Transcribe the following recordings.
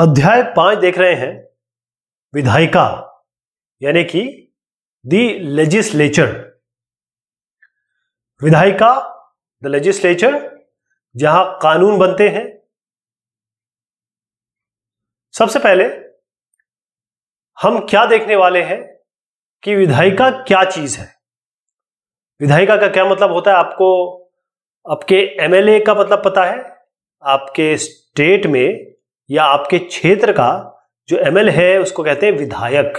अध्याय पांच देख रहे हैं विधायिका यानी कि दी लेजिस्लेचर विधायिका द लेजिस्लेचर जहां कानून बनते हैं सबसे पहले हम क्या देखने वाले हैं कि विधायिका क्या चीज है विधायिका का क्या मतलब होता है आपको आपके एमएलए का मतलब पता है आपके स्टेट में या आपके क्षेत्र का जो एम है उसको कहते हैं विधायक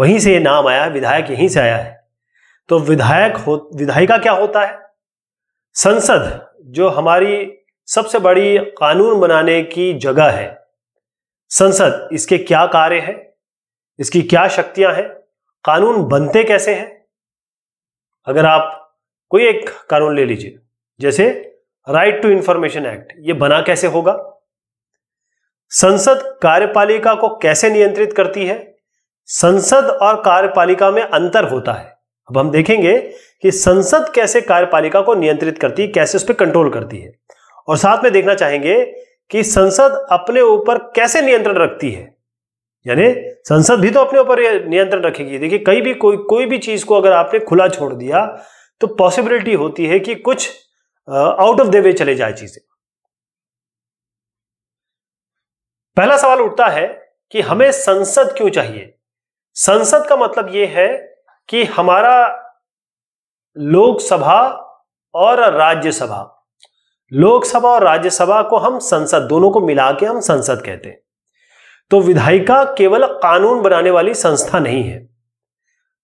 वहीं से ये नाम आया विधायक यहीं से आया है तो विधायक हो विधायिका क्या होता है संसद जो हमारी सबसे बड़ी कानून बनाने की जगह है संसद इसके क्या कार्य है इसकी क्या शक्तियां हैं कानून बनते कैसे हैं अगर आप कोई एक कानून ले लीजिए जैसे राइट टू इंफॉर्मेशन एक्ट ये बना कैसे होगा संसद कार्यपालिका को कैसे नियंत्रित करती है संसद और कार्यपालिका में अंतर होता है अब हम देखेंगे कि संसद कैसे कार्यपालिका को नियंत्रित करती है कैसे उस पर कंट्रोल करती है और साथ में देखना चाहेंगे कि संसद अपने ऊपर कैसे नियंत्रण रखती है यानी संसद भी तो अपने ऊपर नियंत्रण रखेगी देखिए कहीं भी कोई कोई भी चीज को अगर आपने खुला छोड़ दिया तो पॉसिबिलिटी होती है कि कुछ आउट ऑफ द वे चले जाए चीजें पहला सवाल उठता है कि हमें संसद क्यों चाहिए संसद का मतलब यह है कि हमारा लोकसभा और राज्यसभा लोकसभा और राज्यसभा को हम संसद दोनों को मिला के हम संसद कहते हैं तो विधायिका केवल कानून बनाने वाली संस्था नहीं है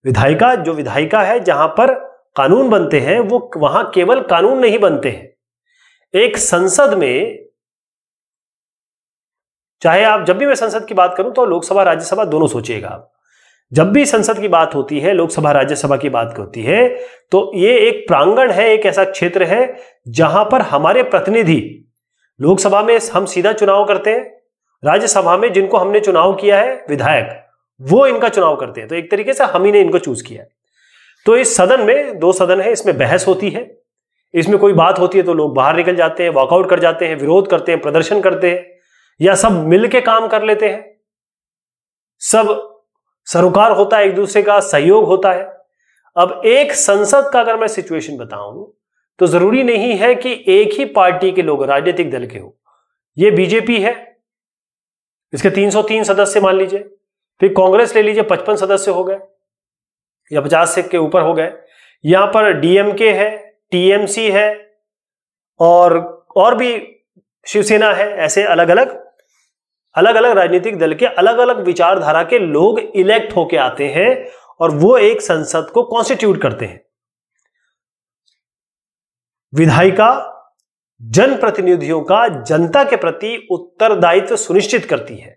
विधायिका जो विधायिका है जहां पर कानून बनते हैं वो वहां केवल कानून नहीं बनते हैं एक संसद में चाहे आप जब भी मैं संसद की बात करूं तो लोकसभा राज्यसभा दोनों सोचिएगा आप जब भी संसद की बात होती है लोकसभा राज्यसभा की बात होती है तो ये एक प्रांगण है एक ऐसा क्षेत्र है जहां पर हमारे प्रतिनिधि लोकसभा में हम सीधा चुनाव करते हैं राज्यसभा में जिनको हमने चुनाव किया है विधायक वो इनका चुनाव करते हैं तो एक तरीके से हम ही ने इनको चूज किया है तो इस सदन में दो सदन है इसमें बहस होती है इसमें कोई बात होती है तो लोग बाहर निकल जाते हैं वॉकआउट कर जाते हैं विरोध करते हैं प्रदर्शन करते हैं या सब मिलके काम कर लेते हैं सब सरोकार होता है एक दूसरे का सहयोग होता है अब एक संसद का अगर मैं सिचुएशन बताऊं तो जरूरी नहीं है कि एक ही पार्टी के लोग राजनीतिक दल के हो ये बीजेपी है इसके 303 सदस्य मान लीजिए फिर कांग्रेस ले लीजिए 55 सदस्य हो गए या 50 से के ऊपर हो गए यहां पर डीएमके है टीएमसी है और और भी शिवसेना है ऐसे अलग अलग अलग अलग राजनीतिक दल के अलग अलग विचारधारा के लोग इलेक्ट होके आते हैं और वो एक संसद को कॉन्स्टिट्यूट करते हैं विधायिका जनप्रतिनिधियों का जनता के प्रति उत्तरदायित्व सुनिश्चित करती है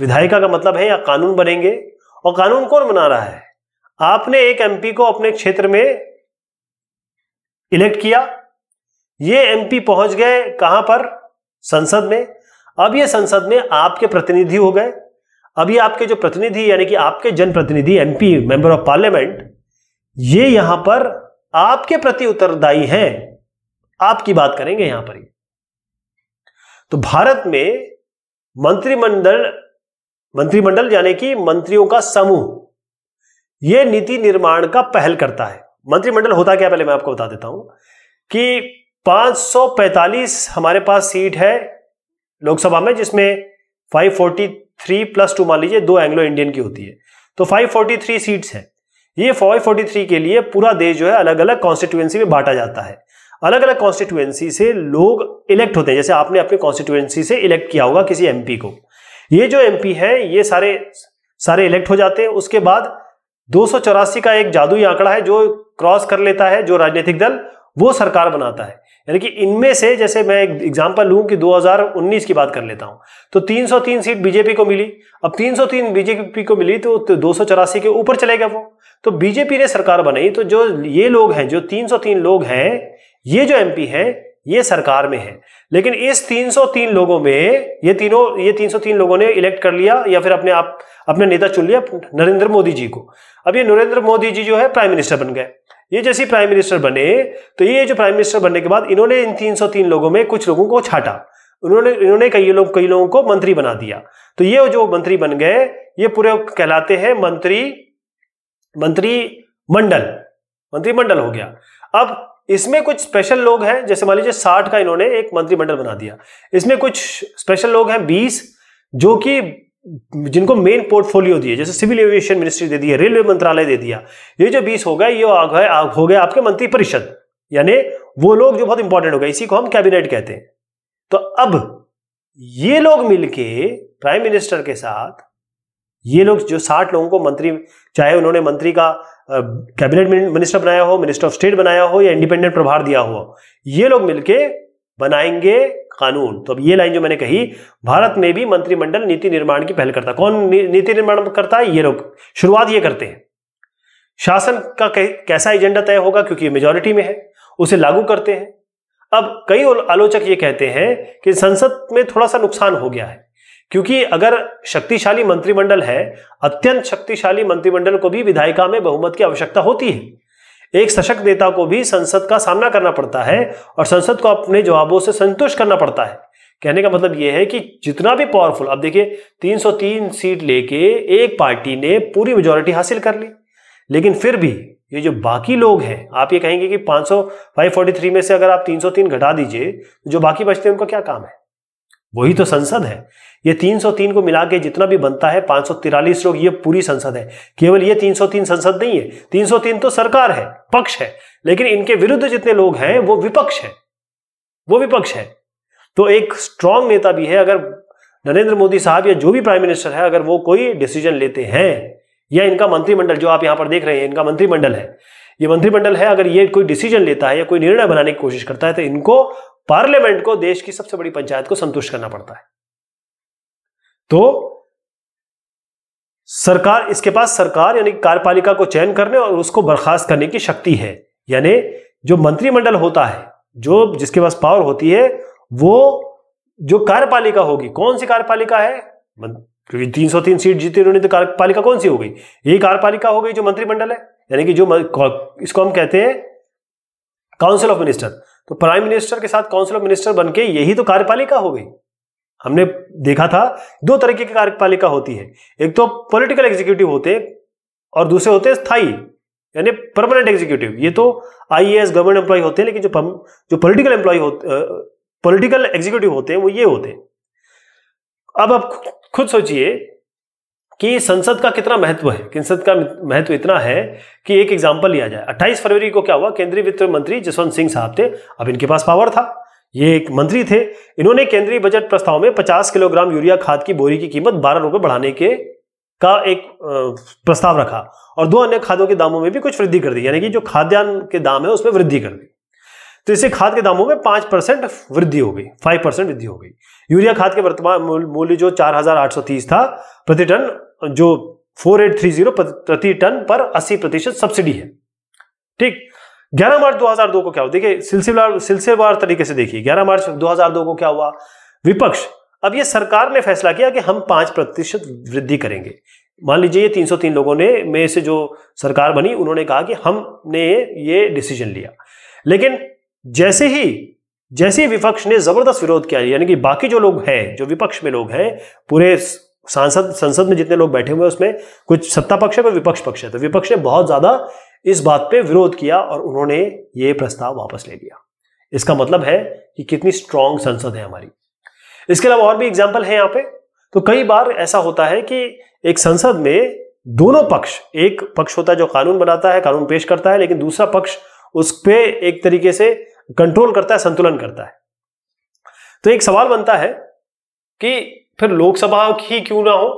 विधायिका का मतलब है या कानून बनेंगे और कानून कौन बना रहा है आपने एक एमपी को अपने क्षेत्र में इलेक्ट किया ये एमपी पहुंच गए कहां पर संसद में अब ये संसद में आपके प्रतिनिधि हो गए अभी आपके जो प्रतिनिधि यानी कि आपके जनप्रतिनिधि एमपी मेंबर ऑफ पार्लियामेंट ये यहां पर आपके प्रति उत्तरदायी हैं आपकी बात करेंगे यहां पर ही तो भारत में मंत्रिमंडल मंत्रिमंडल यानी कि मंत्रियों का समूह यह नीति निर्माण का पहल करता है मंत्रिमंडल होता क्या पहले मैं आपको बता देता हूं कि 545 हमारे पास सीट है लोकसभा में जिसमें 543 प्लस टू मान लीजिए दो एंग्लो इंडियन की होती है तो 543 सीट्स है ये 543 के लिए पूरा देश जो है अलग अलग कॉन्स्टिट्यूएंसी में बांटा जाता है अलग अलग कॉन्स्टिट्यूएंसी से लोग इलेक्ट होते हैं जैसे आपने अपने कॉन्स्टिट्यूएंसी से इलेक्ट किया होगा किसी एम को ये जो पी है ये सारे सारे इलेक्ट हो जाते हैं उसके बाद दो का एक जादुई आंकड़ा है जो क्रॉस कर लेता है जो राजनीतिक दल वो सरकार बनाता है यानी कि इनमें से जैसे मैं एक एग्जाम्पल लूं कि 2019 की बात कर लेता हूं तो 303 सीट बीजेपी को मिली अब 303 बीजेपी को मिली तो, तो दो के ऊपर चले गए वो तो बीजेपी ने सरकार बनाई तो जो ये लोग हैं जो 303 लोग हैं ये जो एमपी हैं ये सरकार में है लेकिन इस 303 लोगों में ये तीनों ये 303 लोगों ने इलेक्ट कर लिया या फिर अपने आप अपने नेता चुन लिया नरेंद्र मोदी जी को अब ये नरेंद्र मोदी जी जो है प्राइम मिनिस्टर बन गए ये जैसे प्राइम मिनिस्टर बने तो ये जो प्राइम मिनिस्टर बनने के बाद इन्होंने इन 303 लोगों में कुछ लोगों को छाटा उन्होंने इन्होंने कई लोग कई लोगों को मंत्री बना दिया तो ये जो मंत्री बन गए ये पूरे कहलाते हैं मंत्री मंत्री मंडल मंत्रिमंडल हो गया अब इसमें कुछ स्पेशल लोग हैं जैसे मान लीजिए साठ का इन्होंने एक मंत्रिमंडल बना दिया इसमें कुछ स्पेशल लोग हैं बीस जो कि जिनको मेन पोर्टफोलियो दिए जैसे सिविल एविएशन मिनिस्ट्री दे दी है रेलवे मंत्रालय दे दिया ये जो बीस हो गए ये हो गए आपके मंत्रिपरिषद यानी वो लोग जो बहुत इंपॉर्टेंट हो गए इसी को हम कैबिनेट कहते हैं तो अब ये लोग मिलके प्राइम मिनिस्टर के साथ ये लोग जो साठ लोगों को मंत्री चाहे उन्होंने मंत्री का कैबिनेट मिनिस्टर बनाया हो मिनिस्टर ऑफ स्टेट बनाया हो या इंडिपेंडेंट प्रभार दिया हो ये लोग मिलके बनाएंगे कानून तो अब ये लाइन जो मैंने कही भारत में भी मंत्रिमंडल नीति निर्माण की पहल करता कौन नीति निर्माण करता है ये लोग शुरुआत ये करते हैं शासन का कैसा एजेंडा तय होगा क्योंकि मेजोरिटी में है उसे लागू करते हैं अब कई आलोचक ये कहते हैं कि संसद में थोड़ा सा नुकसान हो गया है क्योंकि अगर शक्तिशाली मंत्रिमंडल है अत्यंत शक्तिशाली मंत्रिमंडल को भी विधायिका में बहुमत की आवश्यकता होती है एक सशक्त नेता को भी संसद का सामना करना पड़ता है और संसद को अपने जवाबों से संतुष्ट करना पड़ता है कहने का मतलब यह है कि जितना भी पावरफुल अब देखिए 303 सीट लेके एक पार्टी ने पूरी मेजोरिटी हासिल कर ली लेकिन फिर भी ये जो बाकी लोग हैं आप ये कहेंगे कि 500 543 में से अगर आप 303 घटा दीजिए जो बाकी बचते हैं उनका क्या काम है वही तो संसद है ये 303 को मिला के जितना भी बनता है पांच लोग ये पूरी संसद है केवल ये 303 संसद नहीं है 303 तो सरकार है पक्ष है लेकिन इनके विरुद्ध जितने लोग हैं वो विपक्ष है वो विपक्ष है तो एक स्ट्रांग नेता भी है अगर नरेंद्र मोदी साहब या जो भी प्राइम मिनिस्टर है अगर वो कोई डिसीजन लेते हैं या इनका मंत्रिमंडल जो आप यहां पर देख रहे हैं इनका मंत्रिमंडल है ये मंत्रिमंडल है अगर ये कोई डिसीजन लेता है या कोई निर्णय बनाने की कोशिश करता है तो इनको पार्लियामेंट को देश की सबसे बड़ी पंचायत को संतुष्ट करना पड़ता है तो सरकार इसके पास सरकार यानी कार्यपालिका को चयन करने और उसको बर्खास्त करने की शक्ति है यानी जो मंत्रिमंडल होता है जो जिसके पास पावर होती है वो जो कार्यपालिका होगी कौन सी कार्यपालिका है क्योंकि तीन सौ तीन सीट जीती उन्होंने तो कार्यपालिका कौन सी हो गई यही कार्यपालिका हो गई जो मंत्रिमंडल है यानी कि जो इसको हम कहते हैं काउंसिल ऑफ मिनिस्टर तो प्राइम मिनिस्टर के साथ काउंसिल ऑफ मिनिस्टर बनके यही तो कार्यपालिका हो गई हमने देखा था दो तरीके की कार्यपालिका होती है एक तो पॉलिटिकल एग्जीक्यूटिव होते हैं और दूसरे होते हैं स्थाई यानी परमानेंट एग्जीक्यूटिव ये तो आईएएस गवर्नमेंट एम्प्लॉय होते हैं लेकिन जो जो political employ political political executive होते हैं वो ये होते हैं अब आप खुद सोचिए कि संसद का कितना महत्व है संसद का महत्व इतना है कि एक एग्जाम्पल लिया जाए 28 फरवरी को क्या हुआ केंद्रीय वित्त मंत्री जसवंत सिंह साहब थे अब इनके पास पावर था ये एक मंत्री थे इन्होंने केंद्रीय बजट प्रस्ताव में 50 किलोग्राम यूरिया खाद की बोरी की कीमत बारह रुपए बढ़ाने के का एक प्रस्ताव रखा और दो अन्य खादों के दामों में भी कुछ वृद्धि कर दी यानी कि जो खाद्यान्न के दाम है उसमें वृद्धि कर दी तो इससे खाद के दामों में पांच परसेंट वृद्धि हो गई फाइव परसेंट वृद्धि हो गई यूरिया खाद के वर्तमान मूल्य जो चार हजार आठ सौ तीस था प्रति टन जो फोर एट थ्री जीरो प्रति टन पर अस्सी प्रतिशत सब्सिडी है ठीक ग्यारह मार्च दो को क्या हुआ देखिए सिलसिलेवार सिलसिलेवार तरीके से देखिए ग्यारह मार्च दो को क्या हुआ विपक्ष अब ये सरकार ने फैसला किया कि हम पांच प्रतिशत वृद्धि करेंगे मान लीजिए ये 303 लोगों ने में से जो सरकार बनी उन्होंने कहा कि हमने ये डिसीजन लिया लेकिन जैसे ही जैसे विपक्ष ने जबरदस्त विरोध किया यानी कि बाकी जो लोग हैं जो विपक्ष में लोग हैं पूरे सांसद संसद में जितने लोग बैठे हुए हैं उसमें कुछ सत्ता पक्ष है कोई विपक्ष पक्ष है तो विपक्ष ने बहुत ज्यादा इस बात पे विरोध किया और उन्होंने ये प्रस्ताव वापस ले लिया इसका मतलब है कि कितनी स्ट्रांग संसद है हमारी इसके अलावा और भी एग्जाम्पल है यहाँ पे तो कई बार ऐसा होता है कि एक संसद में दोनों पक्ष एक पक्ष होता है जो कानून बनाता है कानून पेश करता है लेकिन दूसरा पक्ष उस पर एक तरीके से कंट्रोल करता है संतुलन करता है तो एक सवाल बनता है कि फिर लोकसभा ही क्यों ना हो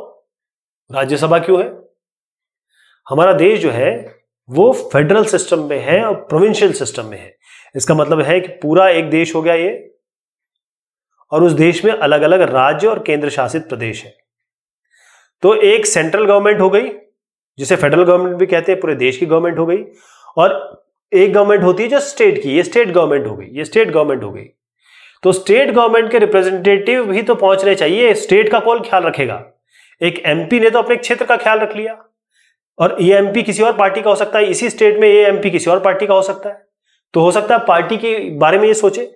राज्यसभा क्यों है हमारा देश जो है वो फेडरल सिस्टम में है और प्रोविंशियल सिस्टम में है इसका मतलब है कि पूरा एक देश हो गया ये और उस देश में अलग अलग राज्य और केंद्र शासित प्रदेश है तो एक सेंट्रल गवर्नमेंट हो गई जिसे फेडरल गवर्नमेंट भी कहते हैं पूरे देश की गवर्नमेंट हो गई और एक गवर्नमेंट होती है जो स्टेट की ये स्टेट गवर्नमेंट हो गई ये स्टेट गवर्नमेंट हो गई तो स्टेट गवर्नमेंट के रिप्रेजेंटेटिव भी तो पहुंचने चाहिए स्टेट का कौन ख्याल रखेगा एक एमपी ने तो अपने क्षेत्र का ख्याल रख लिया और ये एमपी किसी और पार्टी का हो सकता है इसी स्टेट में ये एमपी किसी और पार्टी का हो सकता है तो हो सकता है पार्टी के बारे में ये सोचे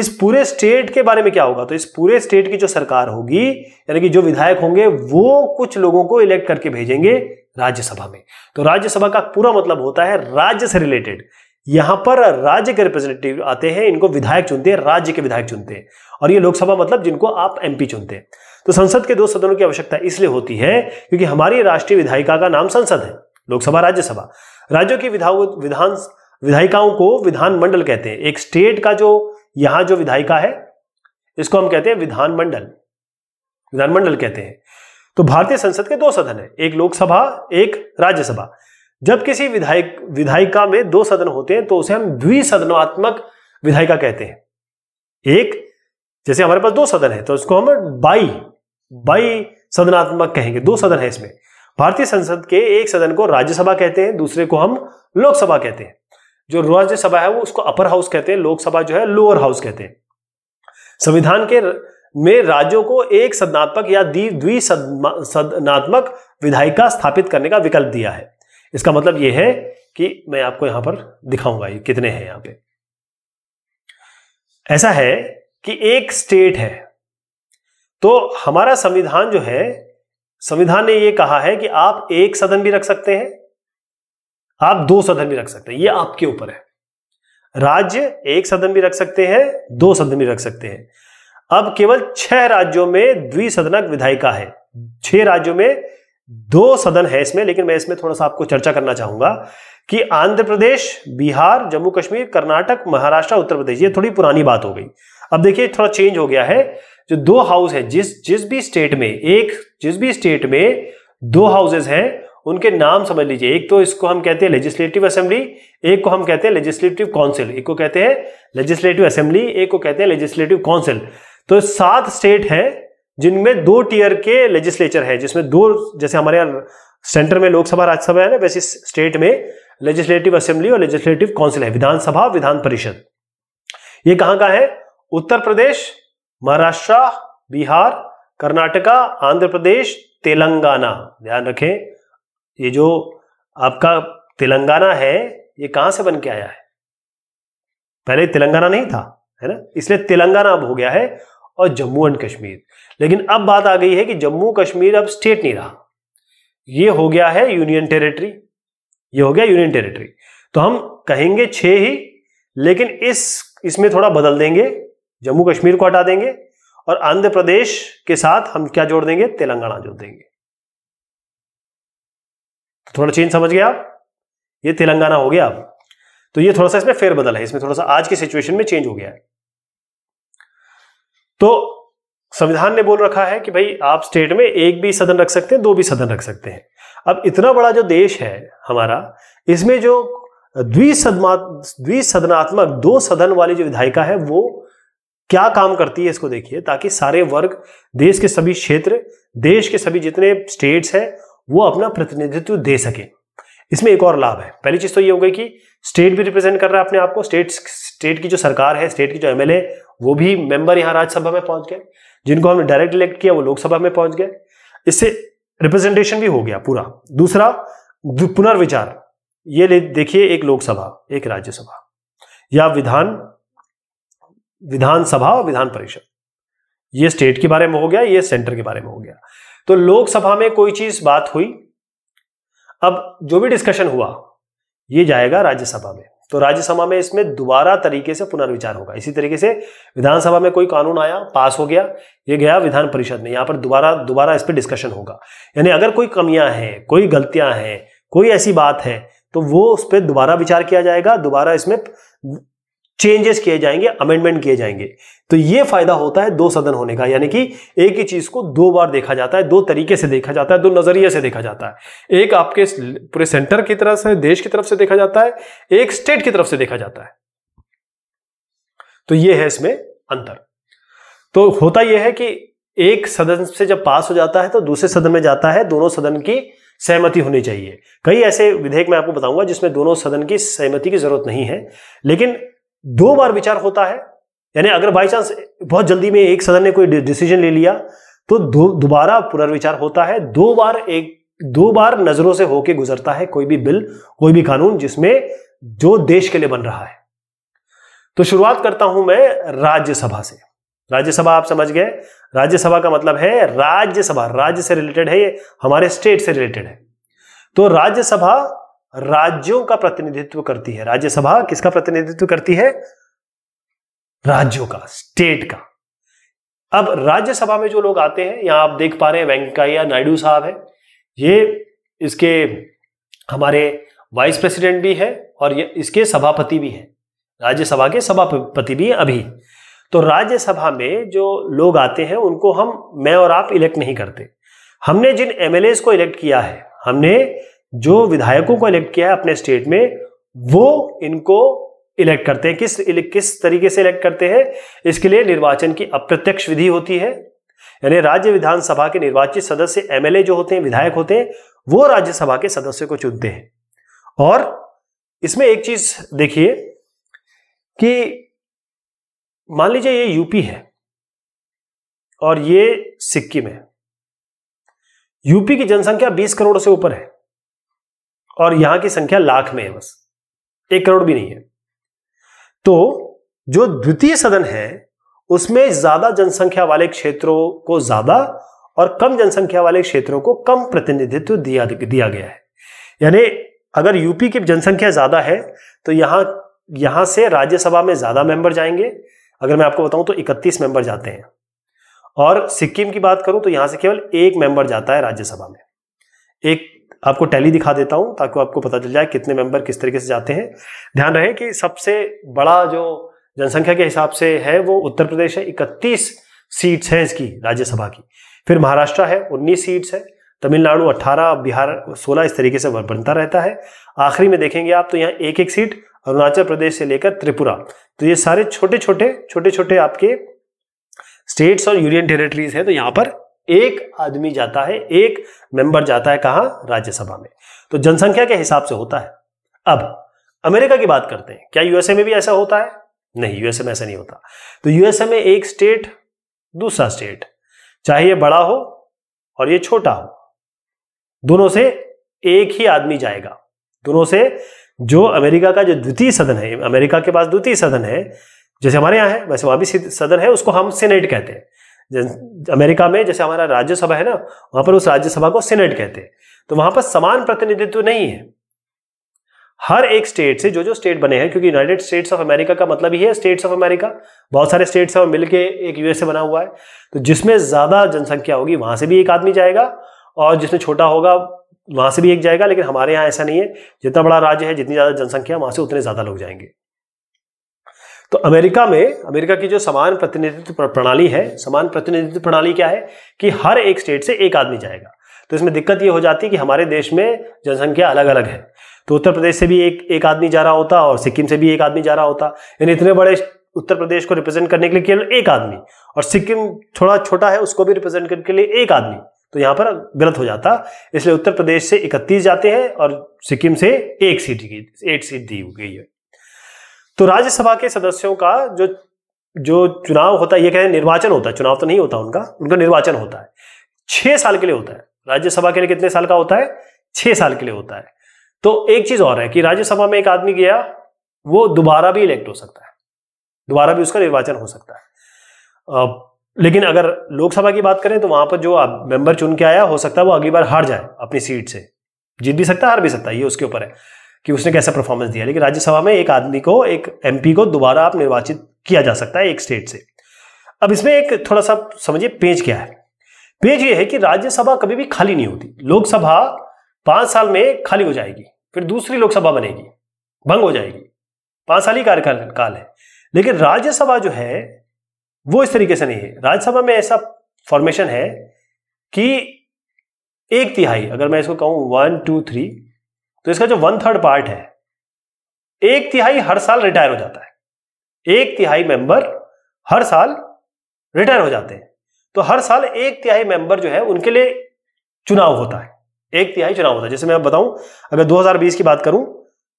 इस पूरे स्टेट के बारे में क्या होगा तो इस पूरे स्टेट की जो सरकार होगी यानी कि जो विधायक होंगे वो कुछ लोगों को इलेक्ट करके भेजेंगे राज्यसभा में तो राज्यसभा का पूरा मतलब होता है राज्य से रिलेटेड यहां पर राज्य के रिप्रेजेंटेटिव आते हैं इनको विधायक चुनते हैं राज्य के विधायक चुनते हैं और ये लोकसभा मतलब जिनको आप एमपी चुनते हैं तो संसद के दो सदनों की आवश्यकता इसलिए होती है क्योंकि हमारी राष्ट्रीय विधायिका का नाम संसद है लोकसभा राज्यसभा राज्यों की विधान विधायिकाओं को विधानमंडल कहते हैं एक स्टेट का जो यहां जो विधायिका है इसको हम कहते हैं विधानमंडल विधानमंडल कहते हैं तो भारतीय संसद के दो सदन है एक लोकसभा एक राज्यसभा जब किसी विधायक विधायिका में दो सदन होते हैं तो उसे हम द्विसदनात्मक विधायिका कहते हैं एक जैसे हमारे पास दो सदन है तो उसको हम बाई बाई सदनात्मक कहेंगे दो सदन है इसमें भारतीय संसद के एक सदन को राज्यसभा कहते हैं दूसरे को हम लोकसभा कहते हैं जो राज्यसभा है वो उसको अपर हाउस कहते हैं लोकसभा जो है लोअर हाउस कहते हैं संविधान के में राज्यों को एक सदनात्मक या द्विसदनात्मक विधायिका स्थापित करने का विकल्प दिया है इसका मतलब यह है कि मैं आपको यहां पर दिखाऊंगा ये कितने हैं यहां पे ऐसा है कि एक स्टेट है तो हमारा संविधान जो है संविधान ने यह कहा है कि आप एक सदन भी रख सकते हैं आप दो सदन भी रख सकते हैं यह आपके ऊपर है राज्य एक सदन भी रख सकते हैं दो सदन भी रख सकते हैं अब केवल छह राज्यों में द्विसदनक विधायिका है छह राज्यों में दो सदन है इसमें लेकिन मैं इसमें थोड़ा सा आपको चर्चा करना चाहूंगा कि आंध्र प्रदेश बिहार जम्मू कश्मीर कर्नाटक महाराष्ट्र उत्तर प्रदेश ये थोड़ी पुरानी बात हो गई अब देखिए थोड़ा चेंज हो गया है जो दो हाउस है जिस जिस भी स्टेट में एक जिस भी स्टेट में दो हाउसेज हैं उनके नाम समझ लीजिए एक तो इसको हम कहते हैं लेजिस्लेटिव असेंबली एक को हम कहते हैं लेजिस्लेटिव काउंसिल एक को कहते हैं लेजिस्लेटिव असेंबली एक को कहते हैं लेजिस्लेटिव काउंसिल तो सात स्टेट हैं जिनमें दो टीयर के लेजिस्लेचर है जिसमें दो जैसे हमारे यहाँ सेंटर में लोकसभा राज्यसभा है ना वैसे स्टेट में लेजिस्लेटिव असेंबली और लेजिस्लेटिव काउंसिल है विधानसभा विधान परिषद ये कहां का है उत्तर प्रदेश महाराष्ट्र बिहार कर्नाटका आंध्र प्रदेश तेलंगाना ध्यान रखें ये जो आपका तेलंगाना है ये कहां से बन के आया है पहले तेलंगाना नहीं था है ना इसलिए तेलंगाना अब हो गया है और जम्मू एंड कश्मीर लेकिन अब बात आ गई है कि जम्मू कश्मीर अब स्टेट नहीं रहा ये हो गया है यूनियन टेरिटरी ये हो गया यूनियन टेरिटरी तो हम कहेंगे छह ही लेकिन इस इसमें थोड़ा बदल देंगे जम्मू कश्मीर को हटा देंगे और आंध्र प्रदेश के साथ हम क्या जोड़ देंगे तेलंगाना जोड़ देंगे तो थोड़ा चेंज समझ गया ये तेलंगाना हो गया अब तो ये थोड़ा सा इसमें फेर बदल है इसमें थोड़ा सा आज की सिचुएशन में चेंज हो गया है तो संविधान ने बोल रखा है कि भाई आप स्टेट में एक भी सदन रख सकते हैं दो भी सदन रख सकते हैं अब इतना बड़ा जो देश है हमारा इसमें जो द्विसदमा द्विसदनात्मक दो सदन वाली जो विधायिका है वो क्या काम करती है इसको देखिए ताकि सारे वर्ग देश के सभी क्षेत्र देश के सभी जितने स्टेट्स हैं वो अपना प्रतिनिधित्व दे सके इसमें एक और लाभ है पहली चीज तो ये हो गई कि स्टेट भी रिप्रेजेंट कर रहा है अपने आप को स्टेट स्टेट की जो सरकार है स्टेट की जो एमएलए वो भी मेंबर यहाँ राज्यसभा में पहुंच गए जिनको हमने डायरेक्ट इलेक्ट किया वो लोकसभा में पहुंच गए इससे रिप्रेजेंटेशन भी हो गया पूरा दूसरा पुनर्विचार ये देखिए एक लोकसभा एक राज्यसभा या विधान विधानसभा और विधान परिषद ये स्टेट के बारे में हो गया ये सेंटर के बारे में हो गया तो लोकसभा में कोई चीज बात हुई अब जो भी डिस्कशन हुआ ये जाएगा राज्यसभा में तो राज्यसभा में इसमें दोबारा तरीके से पुनर्विचार होगा इसी तरीके से विधानसभा में कोई कानून आया पास हो गया ये गया विधान परिषद में यहां पर दोबारा दोबारा इस पर डिस्कशन होगा यानी अगर कोई कमियां हैं कोई गलतियां हैं कोई ऐसी बात है तो वो उस पर दोबारा विचार किया जाएगा दोबारा इसमें चेंजेस किए जाएंगे अमेंडमेंट किए जाएंगे तो ये फायदा होता है दो सदन होने का यानी कि एक ही चीज को दो बार देखा जाता है दो तरीके से देखा जाता है दो नजरिए से देखा जाता है एक आपके पूरे सेंटर की तरफ से देश की तरफ से देखा जाता है एक स्टेट की तरफ से देखा जाता है तो ये है इसमें अंतर तो होता यह है कि एक सदन से जब पास हो जाता है तो दूसरे सदन में जाता है दोनों सदन की सहमति होनी चाहिए कई ऐसे विधेयक मैं आपको बताऊंगा जिसमें दोनों सदन की सहमति की जरूरत नहीं है लेकिन दो बार विचार होता है यानी अगर बाई चांस बहुत जल्दी में एक सदन ने कोई डिसीजन ले लिया तो दोबारा पुनर्विचार होता है दो बार एक दो बार नजरों से होके गुजरता है कोई भी बिल कोई भी कानून जिसमें जो देश के लिए बन रहा है तो शुरुआत करता हूं मैं राज्यसभा से राज्यसभा आप समझ गए राज्यसभा का मतलब है राज्यसभा राज्य से रिलेटेड है ये हमारे स्टेट से रिलेटेड है तो राज्यसभा राज्यों का प्रतिनिधित्व करती है राज्यसभा किसका प्रतिनिधित्व करती है राज्यों का स्टेट का अब राज्यसभा में जो लोग आते हैं यहां आप देख पा रहे हैं वेंकैया नायडू साहब है ये इसके हमारे वाइस प्रेसिडेंट भी है और ये इसके सभापति भी है राज्यसभा के सभापति भी अभी तो राज्यसभा में जो लोग आते हैं उनको हम मैं और आप इलेक्ट नहीं करते हमने जिन एमएलए को इलेक्ट किया है हमने जो विधायकों को इलेक्ट किया है अपने स्टेट में वो इनको इलेक्ट करते हैं किस किस तरीके से इलेक्ट करते हैं इसके लिए निर्वाचन की अप्रत्यक्ष विधि होती है यानी राज्य विधानसभा के निर्वाचित सदस्य एमएलए जो होते हैं विधायक होते हैं वो राज्यसभा के सदस्य को चुनते हैं और इसमें एक चीज देखिए कि मान लीजिए ये यूपी है और ये सिक्किम है यूपी की जनसंख्या 20 करोड़ से ऊपर है और यहां की संख्या लाख में है बस एक करोड़ भी नहीं है तो जो द्वितीय सदन है उसमें ज्यादा जनसंख्या वाले क्षेत्रों को ज्यादा और कम जनसंख्या वाले क्षेत्रों को कम प्रतिनिधित्व दिया दिया गया है यानी अगर यूपी की जनसंख्या ज्यादा है तो यहां यहां से राज्यसभा में ज्यादा मेंबर जाएंगे अगर मैं आपको बताऊं तो 31 मेंबर जाते हैं और सिक्किम की बात करूं तो यहां से केवल एक मेंबर जाता है राज्यसभा में एक आपको टैली दिखा देता हूं ताकि आपको पता चल जाए कितने मेंबर किस तरीके से जाते हैं ध्यान रहे कि सबसे बड़ा जो जनसंख्या के हिसाब से है वो उत्तर प्रदेश है इकतीस सीट्स हैं इसकी राज्यसभा की फिर महाराष्ट्र है उन्नीस सीट्स है तमिलनाडु 18 बिहार 16 इस तरीके से बनता रहता है आखिरी में देखेंगे आप तो यहाँ एक एक सीट अरुणाचल प्रदेश से लेकर त्रिपुरा तो ये सारे छोटे छोटे छोटे छोटे आपके स्टेट्स और यूनियन टेरिटरीज हैं तो यहाँ पर एक आदमी जाता है एक मेंबर जाता है कहा राज्यसभा में तो जनसंख्या के हिसाब से होता है अब अमेरिका की बात करते हैं क्या यूएसए में भी ऐसा होता है नहीं यूएसए में ऐसा नहीं होता तो यूएसए में एक स्टेट दूसरा स्टेट चाहे ये बड़ा हो और ये छोटा हो दोनों से एक ही आदमी जाएगा दोनों से जो अमेरिका का जो द्वितीय सदन है अमेरिका के पास द्वितीय सदन है जैसे हमारे यहां है वैसे वहां भी सदन है उसको हम सीनेट कहते हैं अमेरिका में जैसे हमारा राज्यसभा है ना वहां पर उस राज्यसभा को सीनेट कहते हैं तो वहां पर समान प्रतिनिधित्व नहीं है हर एक स्टेट से जो जो स्टेट बने हैं क्योंकि यूनाइटेड स्टेट्स ऑफ अमेरिका का मतलब ही है स्टेट्स ऑफ अमेरिका बहुत सारे स्टेट्स हैं मिलके एक यूएसए बना हुआ है तो जिसमें ज्यादा जनसंख्या होगी वहां से भी एक आदमी जाएगा और जिसमें छोटा होगा वहां से भी एक जाएगा लेकिन हमारे यहाँ ऐसा नहीं है जितना बड़ा राज्य है जितनी ज्यादा जनसंख्या वहां से उतने ज्यादा लोग जाएंगे तो अमेरिका में अमेरिका की जो समान प्रतिनिधित्व प्रणाली है समान प्रतिनिधित्व प्रणाली क्या है कि हर एक स्टेट से एक आदमी जाएगा तो इसमें दिक्कत ये हो जाती है कि हमारे देश में जनसंख्या अलग अलग है तो उत्तर प्रदेश से भी एक एक आदमी जा रहा होता और सिक्किम से भी एक आदमी जा रहा होता यानी इतने बड़े उत्तर प्रदेश को रिप्रेजेंट करने के लिए केवल एक आदमी और सिक्किम थोड़ा छोटा है उसको भी रिप्रेजेंट करने के लिए एक आदमी तो यहाँ पर गलत हो जाता इसलिए उत्तर प्रदेश से इकतीस जाते हैं और सिक्किम से एक सीट की एट सीट दी गई है तो राज्यसभा के सदस्यों का जो जो चुनाव होता है ये कहें निर्वाचन होता है चुनाव तो नहीं होता उनका उनका निर्वाचन होता है छह साल के लिए होता है राज्यसभा के लिए कितने साल का होता है छह साल के लिए होता है तो एक चीज और है कि राज्यसभा में एक आदमी गया वो दोबारा भी इलेक्ट हो सकता है दोबारा भी उसका निर्वाचन हो सकता है आ, लेकिन अगर लोकसभा की बात करें तो वहां पर जो आप मेंबर चुन के आया हो सकता है वो अगली बार हार जाए अपनी सीट से जीत भी सकता है हार भी सकता है ये उसके ऊपर है कि उसने कैसा परफॉर्मेंस दिया लेकिन राज्यसभा में एक आदमी को एक एमपी को दोबारा आप निर्वाचित किया जा सकता है एक स्टेट से अब इसमें एक थोड़ा सा समझिए पेज क्या है पेज ये है कि राज्यसभा कभी भी खाली नहीं होती लोकसभा पांच साल में खाली हो जाएगी फिर दूसरी लोकसभा बनेगी भंग हो जाएगी पांच साल ही कार्यकाल है लेकिन राज्यसभा जो है वो इस तरीके से नहीं है राज्यसभा में ऐसा फॉर्मेशन है कि एक तिहाई अगर मैं इसको कहूं वन टू थ्री तो इसका जो वन थर्ड पार्ट है एक तिहाई हर साल रिटायर हो जाता है एक तिहाई मेंबर हर साल रिटायर हो जाते हैं तो हर साल एक तिहाई मेंबर जो है उनके लिए चुनाव होता है एक तिहाई चुनाव होता है जैसे मैं बताऊं अगर 2020 की बात करूं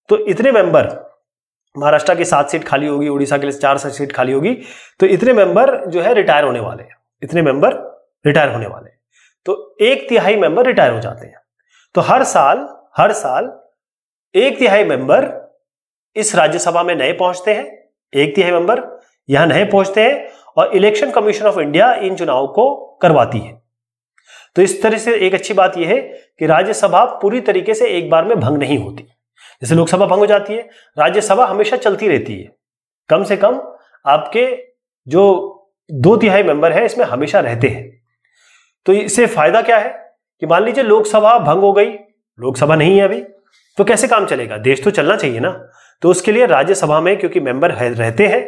तो इतने मेंबर महाराष्ट्र की सात सीट खाली होगी उड़ीसा के लिए चार सात सीट खाली होगी तो इतने मेंबर जो है रिटायर होने वाले हैं इतने मेंबर रिटायर होने वाले हैं तो एक तिहाई मेंबर रिटायर हो जाते हैं तो हर साल हर साल एक तिहाई मेंबर इस राज्यसभा में नए पहुंचते हैं एक तिहाई मेंबर यहां नए पहुंचते हैं और इलेक्शन कमीशन ऑफ इंडिया इन चुनाव को करवाती है तो इस तरह से एक अच्छी बात यह है कि राज्यसभा पूरी तरीके से एक बार में भंग नहीं होती जैसे लोकसभा भंग हो जाती है राज्यसभा हमेशा चलती रहती है कम से कम आपके जो दो तिहाई मेंबर है इसमें हमेशा रहते हैं तो इससे फायदा क्या है कि मान लीजिए लोकसभा भंग हो गई लोकसभा नहीं है अभी तो कैसे काम चलेगा देश तो चलना चाहिए ना तो उसके लिए राज्यसभा में क्योंकि मेंबर है, रहते हैं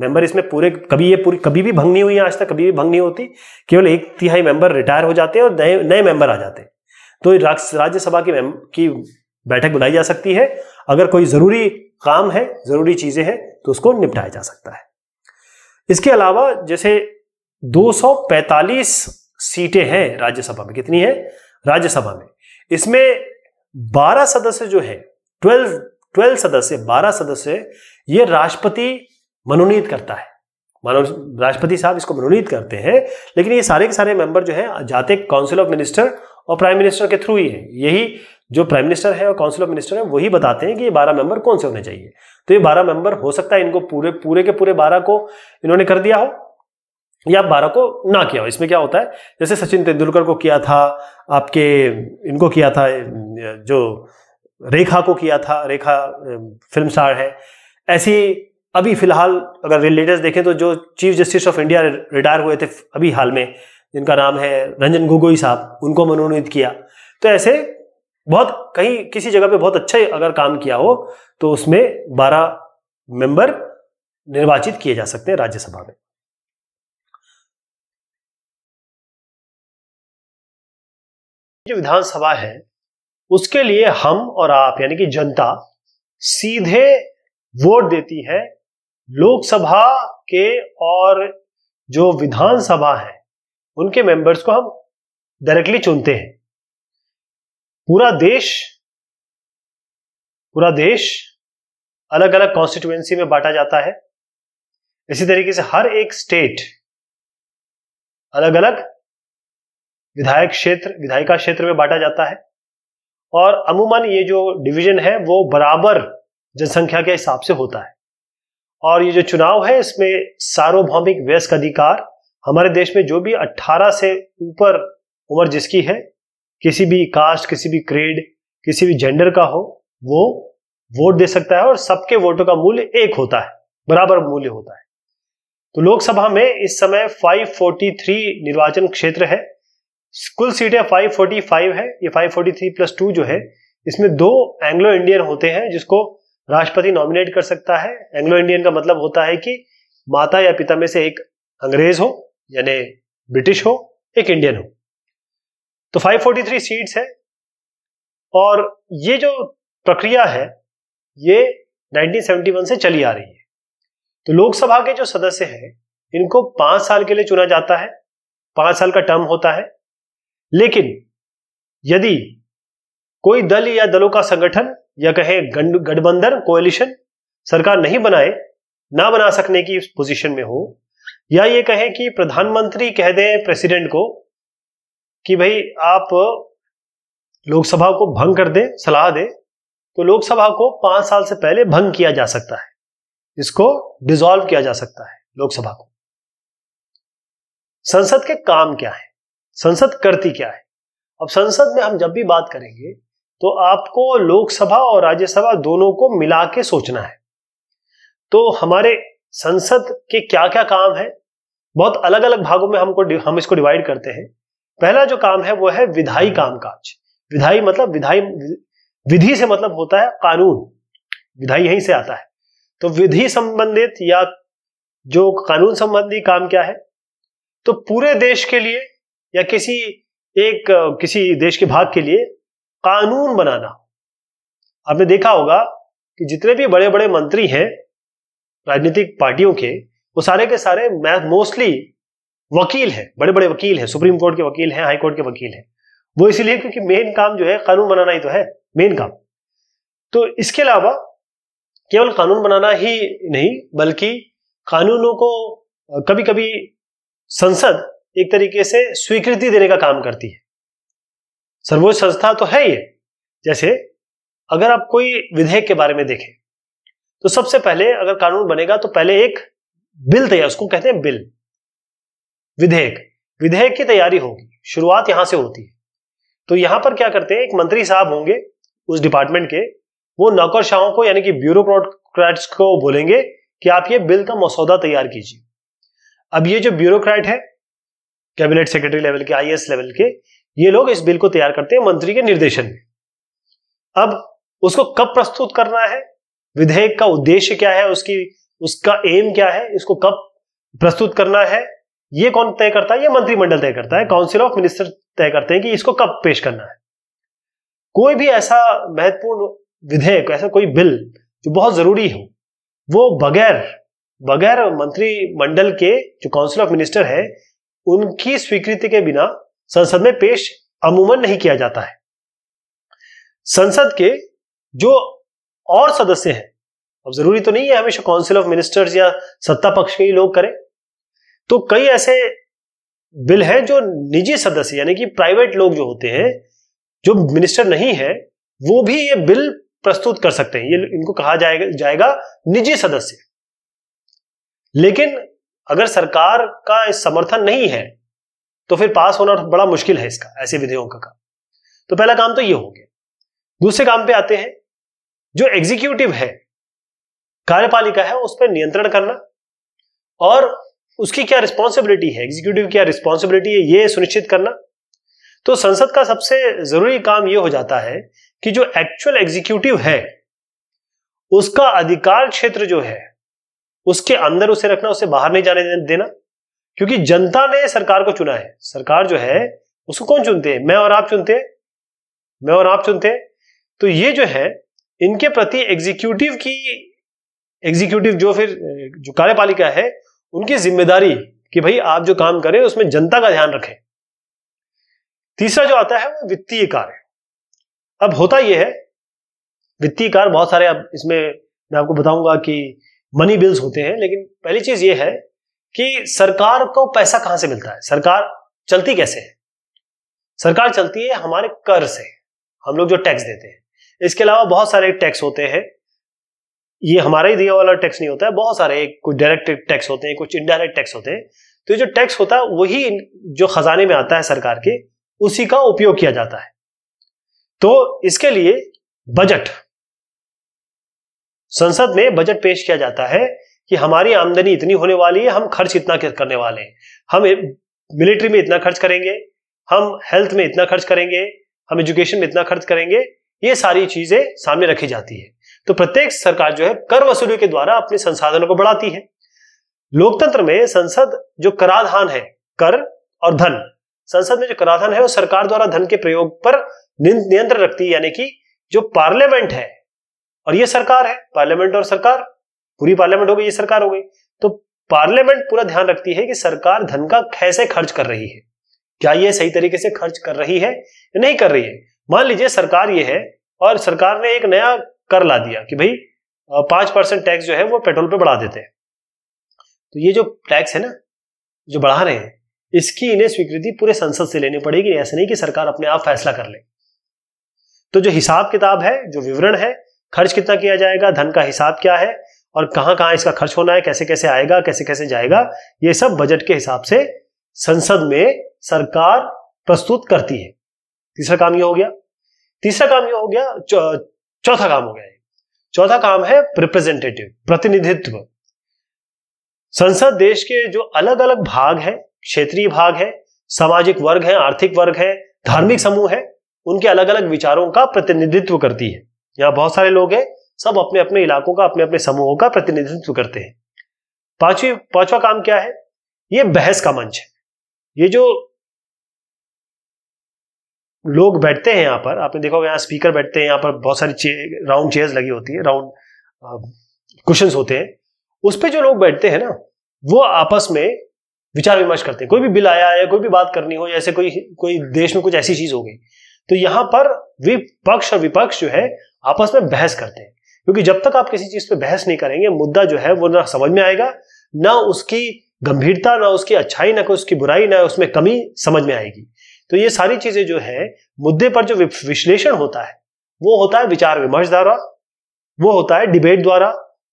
मेंबर इसमें पूरे कभी ये पूरी कभी भी भंग नहीं हुई आज तक कभी भी भंग नहीं होती केवल एक तिहाई मेंबर रिटायर हो जाते हैं और नए नए मेंबर आ जाते हैं तो राज्यसभा की की बैठक बुलाई जा सकती है अगर कोई जरूरी काम है जरूरी चीजें हैं तो उसको निपटाया जा सकता है इसके अलावा जैसे 245 सीटें हैं राज्यसभा में कितनी है राज्यसभा में इसमें 12 सदस्य जो है 12 12 सदस्य 12 सदस्य ये राष्ट्रपति मनोनीत करता है मानो राष्ट्रपति साहब इसको मनोनीत करते हैं लेकिन ये सारे के सारे मेंबर जो है जाते काउंसिल ऑफ मिनिस्टर और प्राइम मिनिस्टर के थ्रू ही है यही जो प्राइम मिनिस्टर है और काउंसिल ऑफ मिनिस्टर है वही बताते हैं कि ये बारह मेंबर कौन से होने चाहिए तो ये बारह मेंबर हो सकता है इनको पूरे पूरे के पूरे बारह को इन्होंने कर दिया हो या बारह को ना किया हो इसमें क्या होता है जैसे सचिन तेंदुलकर को किया था आपके इनको किया था जो रेखा को किया था रेखा फिल्म स्टार है ऐसी अभी फिलहाल अगर लेटेस्ट देखें तो जो chief justice of India retire हुए थे अभी हाल में जिनका नाम है रंजन गोगोई साहब उनको मनोनीत किया तो ऐसे बहुत कहीं किसी जगह पे बहुत अच्छा अगर काम किया हो तो उसमें 12 मेंबर निर्वाचित किए जा सकते हैं राज्यसभा में जो विधानसभा है उसके लिए हम और आप यानी कि जनता सीधे वोट देती है लोकसभा के और जो विधानसभा है उनके मेंबर्स को हम डायरेक्टली चुनते हैं पूरा देश पूरा देश अलग अलग कॉन्स्टिट्युएंसी में बांटा जाता है इसी तरीके से हर एक स्टेट अलग अलग विधायक क्षेत्र विधायिका क्षेत्र में बांटा जाता है और अमूमन ये जो डिवीजन है वो बराबर जनसंख्या के हिसाब से होता है और ये जो चुनाव है इसमें सार्वभौमिक वयस्क अधिकार हमारे देश में जो भी 18 से ऊपर उम्र जिसकी है किसी भी कास्ट किसी भी ग्रेड किसी भी जेंडर का हो वो वोट दे सकता है और सबके वोटों का मूल्य एक होता है बराबर मूल्य होता है तो लोकसभा में इस समय 543 निर्वाचन क्षेत्र है कुल सीटें 545 है ये 543 प्लस टू जो है इसमें दो एंग्लो इंडियन होते हैं जिसको राष्ट्रपति नॉमिनेट कर सकता है एंग्लो इंडियन का मतलब होता है कि माता या पिता में से एक अंग्रेज हो यानी ब्रिटिश हो एक इंडियन हो तो 543 सीट्स है और ये जो प्रक्रिया है ये 1971 से चली आ रही है तो लोकसभा के जो सदस्य हैं इनको पांच साल के लिए चुना जाता है पांच साल का टर्म होता है लेकिन यदि कोई दल या दलों का संगठन या कहे गठबंधन कोएलिशन सरकार नहीं बनाए ना बना सकने की पोजीशन में हो या ये कहे कि प्रधानमंत्री कह दें प्रेसिडेंट को कि भाई आप लोकसभा को भंग कर दें सलाह दें तो लोकसभा को पांच साल से पहले भंग किया जा सकता है इसको डिसॉल्व किया जा सकता है लोकसभा को संसद के काम क्या है संसद करती क्या है अब संसद में हम जब भी बात करेंगे तो आपको लोकसभा और राज्यसभा दोनों को मिला के सोचना है तो हमारे संसद के क्या क्या काम है बहुत अलग अलग भागों में हमको हम इसको डिवाइड करते हैं पहला जो काम है वो है विधायी कामकाज विधायी मतलब विधायी विधि से मतलब होता है कानून विधायी यहीं से आता है तो विधि संबंधित या जो कानून संबंधी काम क्या है तो पूरे देश के लिए या किसी एक किसी देश के भाग के लिए कानून बनाना आपने देखा होगा कि जितने भी बड़े बड़े मंत्री हैं राजनीतिक पार्टियों के वो सारे के सारे मोस्टली वकील हैं बड़े बड़े वकील हैं सुप्रीम कोर्ट के वकील हैं हाई कोर्ट के वकील हैं वो इसीलिए क्योंकि मेन काम जो है कानून बनाना ही तो है मेन काम तो इसके अलावा केवल कानून बनाना ही नहीं बल्कि कानूनों को कभी कभी संसद एक तरीके से स्वीकृति देने का काम करती है सर्वोच्च संस्था तो है ये जैसे अगर आप कोई विधेयक के बारे में देखें तो सबसे पहले अगर कानून बनेगा तो पहले एक बिल तैयार उसको कहते हैं बिल विधेयक विधेयक की तैयारी होगी शुरुआत यहां से होती है तो यहां पर क्या करते हैं एक मंत्री साहब होंगे उस डिपार्टमेंट के वो नौकरशाहों को यानी कि ब्यूरोक्रेट्स को बोलेंगे कि आप ये बिल का मसौदा तैयार कीजिए अब ये जो ब्यूरोक्रेट है कैबिनेट सेक्रेटरी लेवल के आईएएस लेवल के ये लोग इस बिल को तैयार करते हैं मंत्री के निर्देशन में अब उसको कब प्रस्तुत करना है विधेयक का उद्देश्य क्या है उसकी उसका एम क्या है इसको कब प्रस्तुत करना है ये कौन तय करता है ये मंत्रिमंडल तय करता है काउंसिल ऑफ मिनिस्टर तय करते हैं कि इसको कब पेश करना है कोई भी ऐसा महत्वपूर्ण विधेयक ऐसा कोई बिल जो बहुत जरूरी हो वो बगैर बगैर मंत्रिमंडल के जो काउंसिल ऑफ मिनिस्टर है उनकी स्वीकृति के बिना संसद में पेश अमूमन नहीं किया जाता है संसद के जो और सदस्य हैं अब जरूरी तो नहीं है हमेशा काउंसिल ऑफ मिनिस्टर्स या सत्ता पक्ष के ही लोग करें तो कई ऐसे बिल हैं जो निजी सदस्य यानी कि प्राइवेट लोग जो होते हैं जो मिनिस्टर नहीं है वो भी ये बिल प्रस्तुत कर सकते हैं ये इनको कहा जाएगा जाएगा निजी सदस्य लेकिन अगर सरकार का इस समर्थन नहीं है तो फिर पास होना बड़ा मुश्किल है इसका ऐसे विधेयकों का काम तो पहला काम तो ये हो गया दूसरे काम पे आते हैं जो एग्जीक्यूटिव है कार्यपालिका है उस पर नियंत्रण करना और उसकी क्या रिस्पॉन्सिबिलिटी है एग्जीक्यूटिव क्या रिस्पॉन्सिबिलिटी है ये सुनिश्चित करना तो संसद का सबसे जरूरी काम यह हो जाता है कि जो एक्चुअल एग्जीक्यूटिव है उसका अधिकार क्षेत्र जो है उसके अंदर उसे रखना उसे बाहर नहीं जाने देना क्योंकि जनता ने सरकार को चुना है सरकार जो है उसको कौन चुनते हैं मैं और आप चुनते हैं मैं और आप चुनते हैं तो ये जो है इनके प्रति एग्जीक्यूटिव की एग्जीक्यूटिव जो फिर जो कार्यपालिका है उनकी जिम्मेदारी कि भाई आप जो काम करें उसमें जनता का ध्यान रखें तीसरा जो आता है वो वित्तीय कार्य अब होता यह है वित्तीय कार्य बहुत सारे अब इसमें मैं आपको बताऊंगा कि मनी बिल्स होते हैं लेकिन पहली चीज ये है कि सरकार को पैसा कहां से मिलता है सरकार चलती कैसे है सरकार चलती है हमारे कर से हम लोग जो टैक्स देते हैं इसके अलावा बहुत सारे टैक्स होते हैं ये हमारा ही दिया वाला टैक्स नहीं होता है बहुत सारे कुछ डायरेक्ट टैक्स होते हैं कुछ इनडायरेक्ट टैक्स होते हैं तो जो टैक्स होता है वही जो खजाने में आता है सरकार के उसी का उपयोग किया जाता है तो इसके लिए बजट संसद में बजट पेश किया जाता है कि हमारी आमदनी इतनी होने वाली है हम खर्च इतना करने वाले हैं हम मिलिट्री में इतना खर्च करेंगे हम हेल्थ में इतना खर्च करेंगे हम एजुकेशन में इतना खर्च करेंगे ये सारी चीजें सामने रखी जाती है तो प्रत्येक सरकार जो है कर वसूली के द्वारा अपने संसाधनों को बढ़ाती है लोकतंत्र में संसद जो कराधान है कर और धन संसद में जो कराधान है वो सरकार द्वारा धन के प्रयोग पर नियंत्रण रखती है यानी कि जो पार्लियामेंट है और ये सरकार है पार्लियामेंट और सरकार पूरी पार्लियामेंट हो गई ये सरकार हो गई तो पार्लियामेंट पूरा ध्यान रखती है कि सरकार धन का कैसे खर्च कर रही है क्या ये सही तरीके से खर्च कर रही है या नहीं कर रही है मान लीजिए सरकार ये है और सरकार ने एक नया कर ला दिया कि भाई पांच परसेंट टैक्स जो है वो पेट्रोल पे बढ़ा देते हैं तो ये जो टैक्स है ना जो बढ़ा रहे हैं इसकी इन्हें स्वीकृति पूरे संसद से लेनी पड़ेगी ऐसा नहीं कि सरकार अपने आप फैसला कर ले तो जो हिसाब किताब है जो विवरण है खर्च कितना किया जाएगा धन का हिसाब क्या है और कहाँ कहां इसका खर्च होना है कैसे कैसे आएगा कैसे कैसे जाएगा ये सब बजट के हिसाब से संसद में सरकार प्रस्तुत करती है तीसरा काम ये हो गया तीसरा काम ये हो गया चौथा काम हो गया चौथा काम है रिप्रेजेंटेटिव प्रतिनिधित्व संसद देश के जो अलग अलग भाग है क्षेत्रीय भाग है सामाजिक वर्ग है आर्थिक वर्ग है धार्मिक समूह है उनके अलग अलग विचारों का प्रतिनिधित्व करती है यहाँ बहुत सारे लोग हैं सब अपने अपने इलाकों का अपने अपने समूहों का प्रतिनिधित्व करते हैं पांचवी पांचवा काम क्या है ये बहस का मंच है ये जो लोग बैठते हैं यहाँ पर आपने देखा होगा यहाँ स्पीकर बैठते हैं यहाँ पर बहुत सारी चे, राउंड चेयर्स लगी होती है राउंड क्वेश्चन होते हैं उस पर जो लोग बैठते हैं ना वो आपस में विचार विमर्श करते हैं कोई भी बिल आया है कोई भी बात करनी हो जैसे कोई कोई देश में कुछ ऐसी चीज हो गई तो यहाँ पर विपक्ष और विपक्ष जो है आपस में बहस करते हैं क्योंकि जब तक आप किसी चीज पे बहस नहीं करेंगे मुद्दा जो है वो ना समझ में आएगा ना उसकी गंभीरता ना उसकी अच्छाई ना उसकी बुराई ना उसमें कमी समझ में आएगी तो ये सारी चीजें जो है मुद्दे पर जो विश्लेषण होता है वो होता है विचार विमर्श द्वारा वो होता है डिबेट द्वारा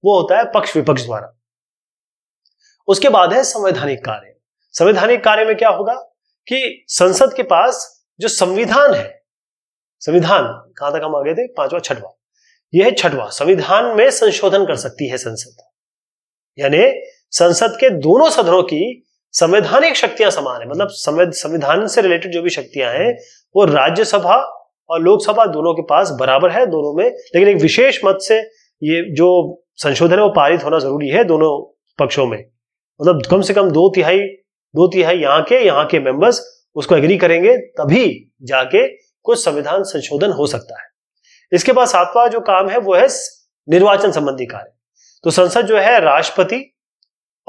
वो होता है पक्ष विपक्ष द्वारा उसके बाद है संवैधानिक कार्य संवैधानिक कार्य में क्या होगा कि संसद के पास जो संविधान है संविधान कहां तक हम आ गए थे पांचवा छठवा यह छठवा संविधान में संशोधन कर सकती है संसद यानी संसद के दोनों सदनों की संवैधानिक शक्तियां समान है मतलब संविधान से रिलेटेड जो भी शक्तियां हैं वो राज्यसभा और लोकसभा दोनों के पास बराबर है दोनों में लेकिन एक विशेष मत से ये जो संशोधन है वो पारित होना जरूरी है दोनों पक्षों में मतलब कम से कम दो तिहाई दो तिहाई यहाँ के यहाँ के मेंबर्स उसको एग्री करेंगे तभी जाके कुछ संविधान संशोधन हो सकता है इसके बाद सातवां जो काम है वो है निर्वाचन संबंधी कार्य तो संसद जो है राष्ट्रपति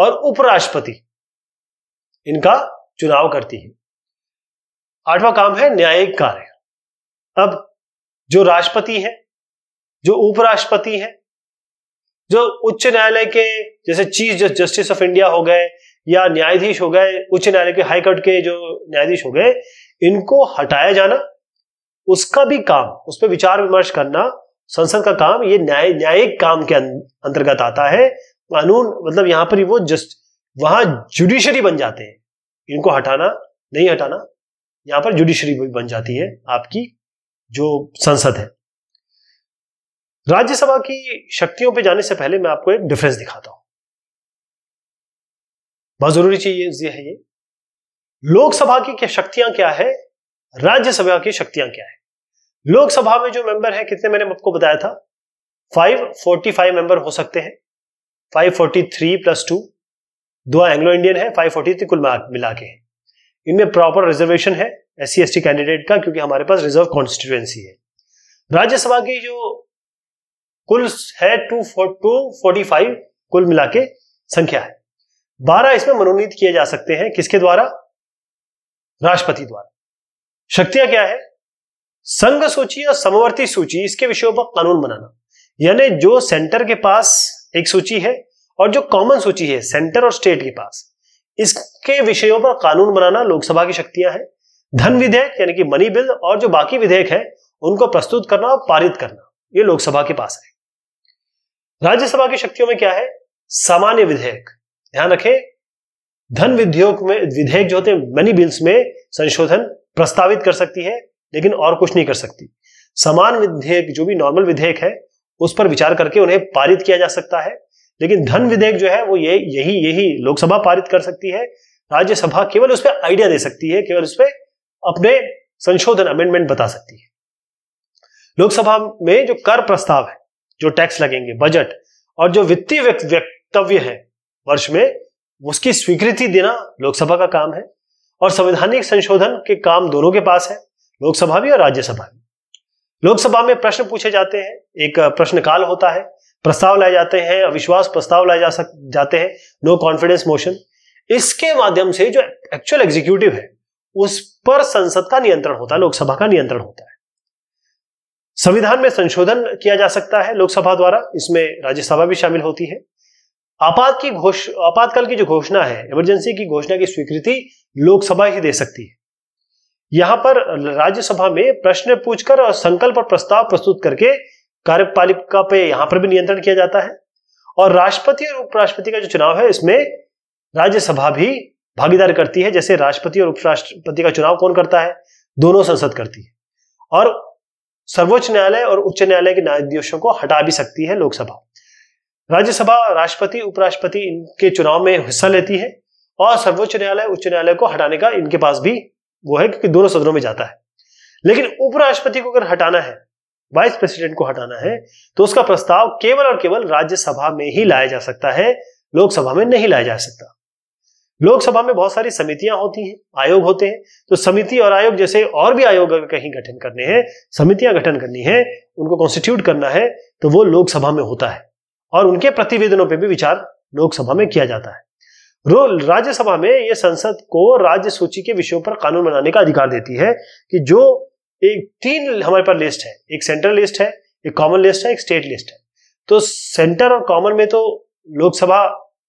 और उपराष्ट्रपति इनका चुनाव करती है आठवां काम है न्यायिक कार्य अब जो राष्ट्रपति है जो उपराष्ट्रपति है जो उच्च न्यायालय के जैसे चीफ जस्टिस ऑफ इंडिया हो गए या न्यायाधीश हो गए उच्च न्यायालय के हाईकोर्ट के जो न्यायाधीश हो गए इनको हटाया जाना उसका भी काम उस पर विचार विमर्श करना संसद का काम ये न्याय न्यायिक काम के अं-, अंतर्गत आता है कानून मतलब यहां पर ही वो जस्ट वहां जुडिशरी बन जाते हैं इनको हटाना नहीं हटाना यहां पर जुडिशरी भी बन जाती है आपकी जो संसद है राज्यसभा की शक्तियों पे जाने से पहले मैं आपको एक डिफरेंस दिखाता हूं बहुत जरूरी चीज ये है ये लोकसभा की क्या शक्तियां क्या है राज्यसभा की शक्तियां क्या है लोकसभा में जो मेंबर हैं कितने मैंने आपको बताया था 545 मेंबर हो सकते हैं 543 प्लस टू दो एंग्लो इंडियन है 543 कुल मिला के इनमें प्रॉपर रिजर्वेशन है एस सी कैंडिडेट का क्योंकि हमारे पास रिजर्व कॉन्स्टिट्यूएंसी है राज्यसभा की जो कुल है टू टू फोर्टी फाइव कुल मिला के संख्या है बारह इसमें मनोनीत किए जा सकते हैं किसके द्वारा राष्ट्रपति द्वारा शक्तियां क्या है संघ सूची और समवर्ती सूची इसके विषयों पर कानून बनाना यानी जो सेंटर के पास एक सूची है और जो कॉमन सूची है सेंटर और स्टेट के पास इसके विषयों पर कानून बनाना लोकसभा की शक्तियां हैं धन विधेयक यानी कि मनी बिल और जो बाकी विधेयक है उनको प्रस्तुत करना और पारित करना ये लोकसभा के पास है राज्यसभा की शक्तियों में क्या है सामान्य विधेयक ध्यान रखें धन विधेयक में विधेयक जो होते हैं मनी बिल्स में संशोधन प्रस्तावित कर सकती है लेकिन और कुछ नहीं कर सकती समान विधेयक जो भी नॉर्मल विधेयक है उस पर विचार करके उन्हें पारित किया जा सकता है लेकिन धन विधेयक जो है वो ये यही यही लोकसभा पारित कर सकती है राज्यसभा केवल उस पर आइडिया दे सकती है केवल उस पर अपने संशोधन अमेंडमेंट बता सकती है लोकसभा में जो कर प्रस्ताव है जो टैक्स लगेंगे बजट और जो वित्तीय वक्तव्य है वर्ष में उसकी स्वीकृति देना लोकसभा का काम है और संवैधानिक संशोधन के काम दोनों के पास है लोकसभा भी और राज्यसभा भी लोकसभा में प्रश्न पूछे जाते हैं एक प्रश्नकाल होता है प्रस्ताव लाए जाते हैं अविश्वास प्रस्ताव लाए जा सक जाते हैं नो कॉन्फिडेंस मोशन इसके माध्यम से जो एक्चुअल एग्जीक्यूटिव है उस पर संसद का नियंत्रण होता है लोकसभा का नियंत्रण होता है संविधान में संशोधन किया जा सकता है लोकसभा द्वारा इसमें राज्यसभा भी शामिल होती है आपात की घोष आपातकाल की जो घोषणा है इमरजेंसी की घोषणा की स्वीकृति लोकसभा ही दे सकती है यहां पर राज्यसभा में प्रश्न पूछकर और संकल्प और प्रस्ताव प्रस्तुत करके कार्यपालिका पे यहां पर भी नियंत्रण किया जाता है और राष्ट्रपति और उपराष्ट्रपति का जो चुनाव है इसमें राज्यसभा भी भागीदार करती है जैसे राष्ट्रपति और उपराष्ट्रपति का चुनाव कौन करता है दोनों संसद करती है और सर्वोच्च न्यायालय और उच्च न्यायालय के न्यायाधीशों को हटा भी सकती है लोकसभा राज्यसभा राष्ट्रपति उपराष्ट्रपति इनके चुनाव में हिस्सा लेती है और सर्वोच्च न्यायालय उच्च न्यायालय को हटाने का इनके पास भी वो है क्योंकि दोनों सदनों में जाता है लेकिन उपराष्ट्रपति को अगर हटाना है वाइस प्रेसिडेंट को हटाना है तो उसका प्रस्ताव केवल और केवल राज्यसभा में ही लाया जा सकता है लोकसभा में नहीं लाया जा सकता लोकसभा में बहुत सारी समितियां होती हैं आयोग होते हैं तो समिति और आयोग जैसे और भी आयोग अगर कहीं गठन करने हैं समितियां गठन करनी है उनको कॉन्स्टिट्यूट करना है तो वो लोकसभा में होता है और उनके प्रतिवेदनों पर भी विचार लोकसभा में किया जाता है राज्यसभा में यह संसद को राज्य सूची के विषयों पर कानून बनाने का अधिकार देती है कि जो एक तीन हमारे पास लिस्ट है एक सेंट्रल लिस्ट है एक कॉमन लिस्ट है एक स्टेट लिस्ट है तो सेंटर और कॉमन में तो लोकसभा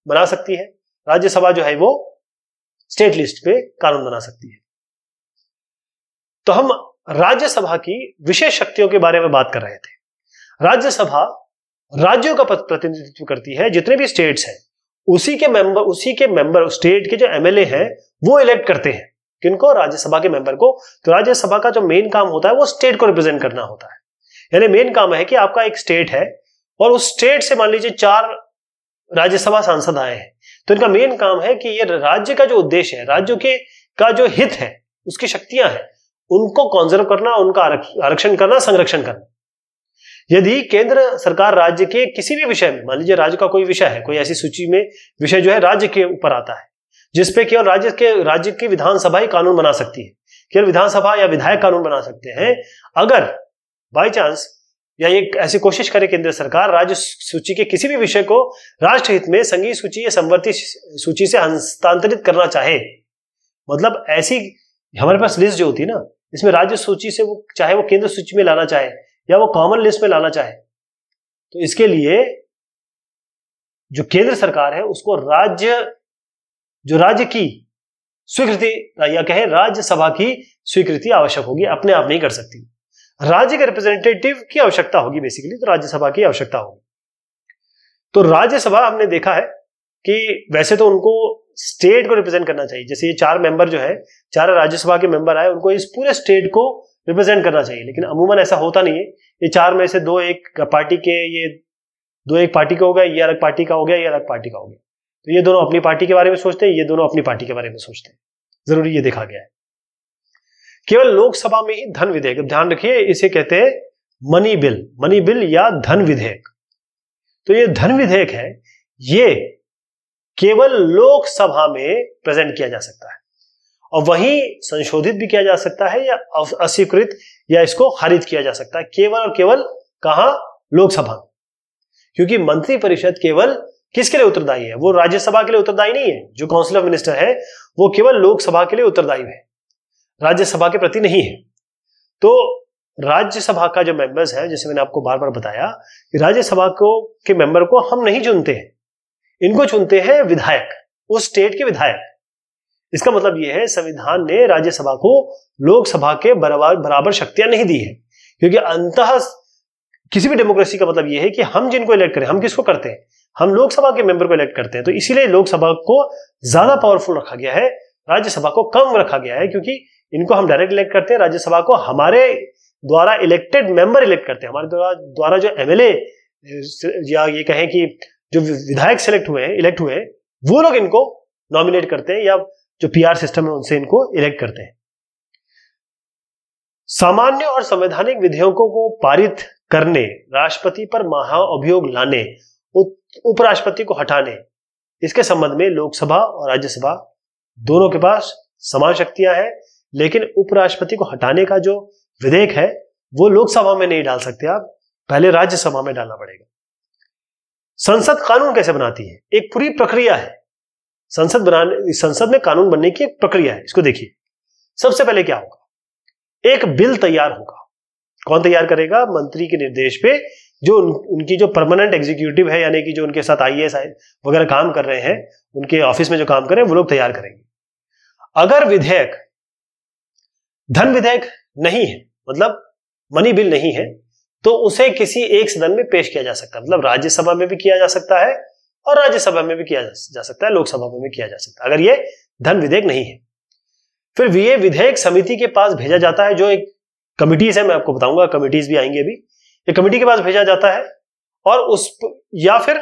बना सकती है राज्यसभा जो है वो स्टेट लिस्ट पे कानून बना सकती है तो हम राज्यसभा की विशेष शक्तियों के बारे में बात कर रहे थे राज्यसभा राज्यों का प्रतिनिधित्व करती है जितने भी स्टेट्स हैं उसी के मेंबर उसी के मेंबर स्टेट के जो एमएलए हैं वो इलेक्ट करते हैं किनको राज्यसभा के मेंबर को तो राज्यसभा का जो मेन काम होता है वो स्टेट को रिप्रेजेंट करना होता है यानी मेन काम है कि आपका एक स्टेट है और उस स्टेट से मान लीजिए चार राज्यसभा सांसद आए हैं तो इनका मेन काम है कि ये राज्य का जो उद्देश्य है राज्यों के का जो हित है उसकी शक्तियां हैं उनको कॉन्जर्व करना उनका आरक्षण करना संरक्षण करना यदि केंद्र सरकार राज्य के किसी भी विषय में मान लीजिए राज्य का कोई विषय है कोई ऐसी सूची में विषय जो है राज्य के ऊपर आता है जिसपे केवल राज्य के राज्य की विधानसभा ही कानून बना सकती है केवल विधानसभा या विधायक कानून बना सकते हैं अगर बाई चांस या ये ऐसी कोशिश करे केंद्र सरकार राज्य सूची के किसी भी विषय को राष्ट्रहित में संघीय सूची या संवर्ती सूची से हस्तांतरित करना चाहे मतलब ऐसी हमारे पास लिस्ट जो होती है ना इसमें राज्य सूची से वो चाहे वो केंद्र सूची में लाना चाहे या वो कॉमन लिस्ट में लाना चाहे तो इसके लिए जो केंद्र सरकार है उसको राज्य जो राज्य की स्वीकृति या कहे राज्यसभा की स्वीकृति आवश्यक होगी अपने आप नहीं कर सकती राज्य के रिप्रेजेंटेटिव की आवश्यकता होगी बेसिकली तो राज्यसभा की आवश्यकता होगी तो राज्यसभा हमने देखा है कि वैसे तो उनको स्टेट को रिप्रेजेंट करना चाहिए जैसे ये चार मेंबर जो है चार राज्यसभा के मेंबर आए उनको इस पूरे स्टेट को रिप्रेजेंट करना चाहिए लेकिन अमूमन ऐसा होता नहीं है ये चार में से दो एक पार्टी के ये दो एक पार्टी का हो गया ये अलग पार्टी का हो गया ये अलग पार्टी का हो गया तो ये दोनों अपनी पार्टी के बारे में सोचते हैं ये दोनों अपनी पार्टी के बारे में सोचते हैं जरूरी ये देखा गया है केवल लोकसभा में ही धन विधेयक ध्यान रखिए इसे कहते हैं मनी बिल मनी बिल या धन विधेयक तो ये धन विधेयक है ये केवल लोकसभा में प्रेजेंट किया जा सकता है और वही संशोधित भी किया जा सकता है या अस्वीकृत या इसको खारिज किया जा सकता है केवल और केवल कहा लोकसभा क्योंकि मंत्रिपरिषद केवल किसके लिए उत्तरदायी है वो राज्यसभा के लिए उत्तरदायी नहीं है जो काउंसिल ऑफ मिनिस्टर है वो केवल लोकसभा के लिए उत्तरदायी है राज्यसभा के प्रति नहीं है तो राज्यसभा का जो मेंबर्स है जैसे मैंने आपको बार बार बताया कि राज्यसभा को के मेंबर को हम नहीं चुनते हैं इनको चुनते हैं विधायक उस स्टेट के विधायक इसका मतलब यह है संविधान ने राज्यसभा को लोकसभा के बराबर बराबर शक्तियां नहीं दी है क्योंकि अंत किसी भी डेमोक्रेसी का मतलब यह है कि हम जिनको इलेक्ट करें हम किसको करते हैं हम लोकसभा के मेंबर को इलेक्ट करते हैं तो इसीलिए लोकसभा को ज्यादा पावरफुल रखा गया है राज्यसभा को कम रखा गया है क्योंकि इनको हम डायरेक्ट इलेक्ट करते हैं राज्यसभा को हमारे द्वारा इलेक्टेड मेंबर इलेक्ट करते हैं हमारे द्वारा द्वारा जो एमएलए या ये कहें कि जो विधायक सेलेक्ट हुए हैं इलेक्ट हुए हैं वो लोग इनको नॉमिनेट करते हैं या जो पीआर सिस्टम है उनसे इनको इलेक्ट करते हैं सामान्य और संवैधानिक विधेयकों को पारित करने राष्ट्रपति पर महाअभियोग लाने उपराष्ट्रपति को हटाने इसके संबंध में लोकसभा और राज्यसभा दोनों के पास समान शक्तियां हैं लेकिन उपराष्ट्रपति को हटाने का जो विधेयक है वो लोकसभा में नहीं डाल सकते आप पहले राज्यसभा में डालना पड़ेगा संसद कानून कैसे बनाती है एक पूरी प्रक्रिया है संसद बनाने संसद में कानून बनने की एक प्रक्रिया है इसको देखिए सबसे पहले क्या होगा एक बिल तैयार होगा कौन तैयार करेगा मंत्री के निर्देश पे जो उन, उनकी जो परमानेंट एग्जीक्यूटिव है यानी कि जो उनके साथ आई एस वगैरह काम कर रहे हैं उनके ऑफिस में जो काम कर रहे हैं वो लोग तैयार करेंगे अगर विधेयक धन विधेयक नहीं है मतलब मनी बिल नहीं है तो उसे किसी एक सदन में पेश किया जा सकता है मतलब राज्यसभा में भी किया जा सकता है और राज्यसभा में भी किया जा सकता है लोकसभा में भी किया जा सकता है अगर ये धन विधेयक नहीं है फिर ये विधेयक समिति के पास भेजा जाता है जो एक कमिटीज है मैं आपको बताऊंगा कमिटीज भी आएंगे अभी ये कमिटी के पास भेजा जाता है और उस या फिर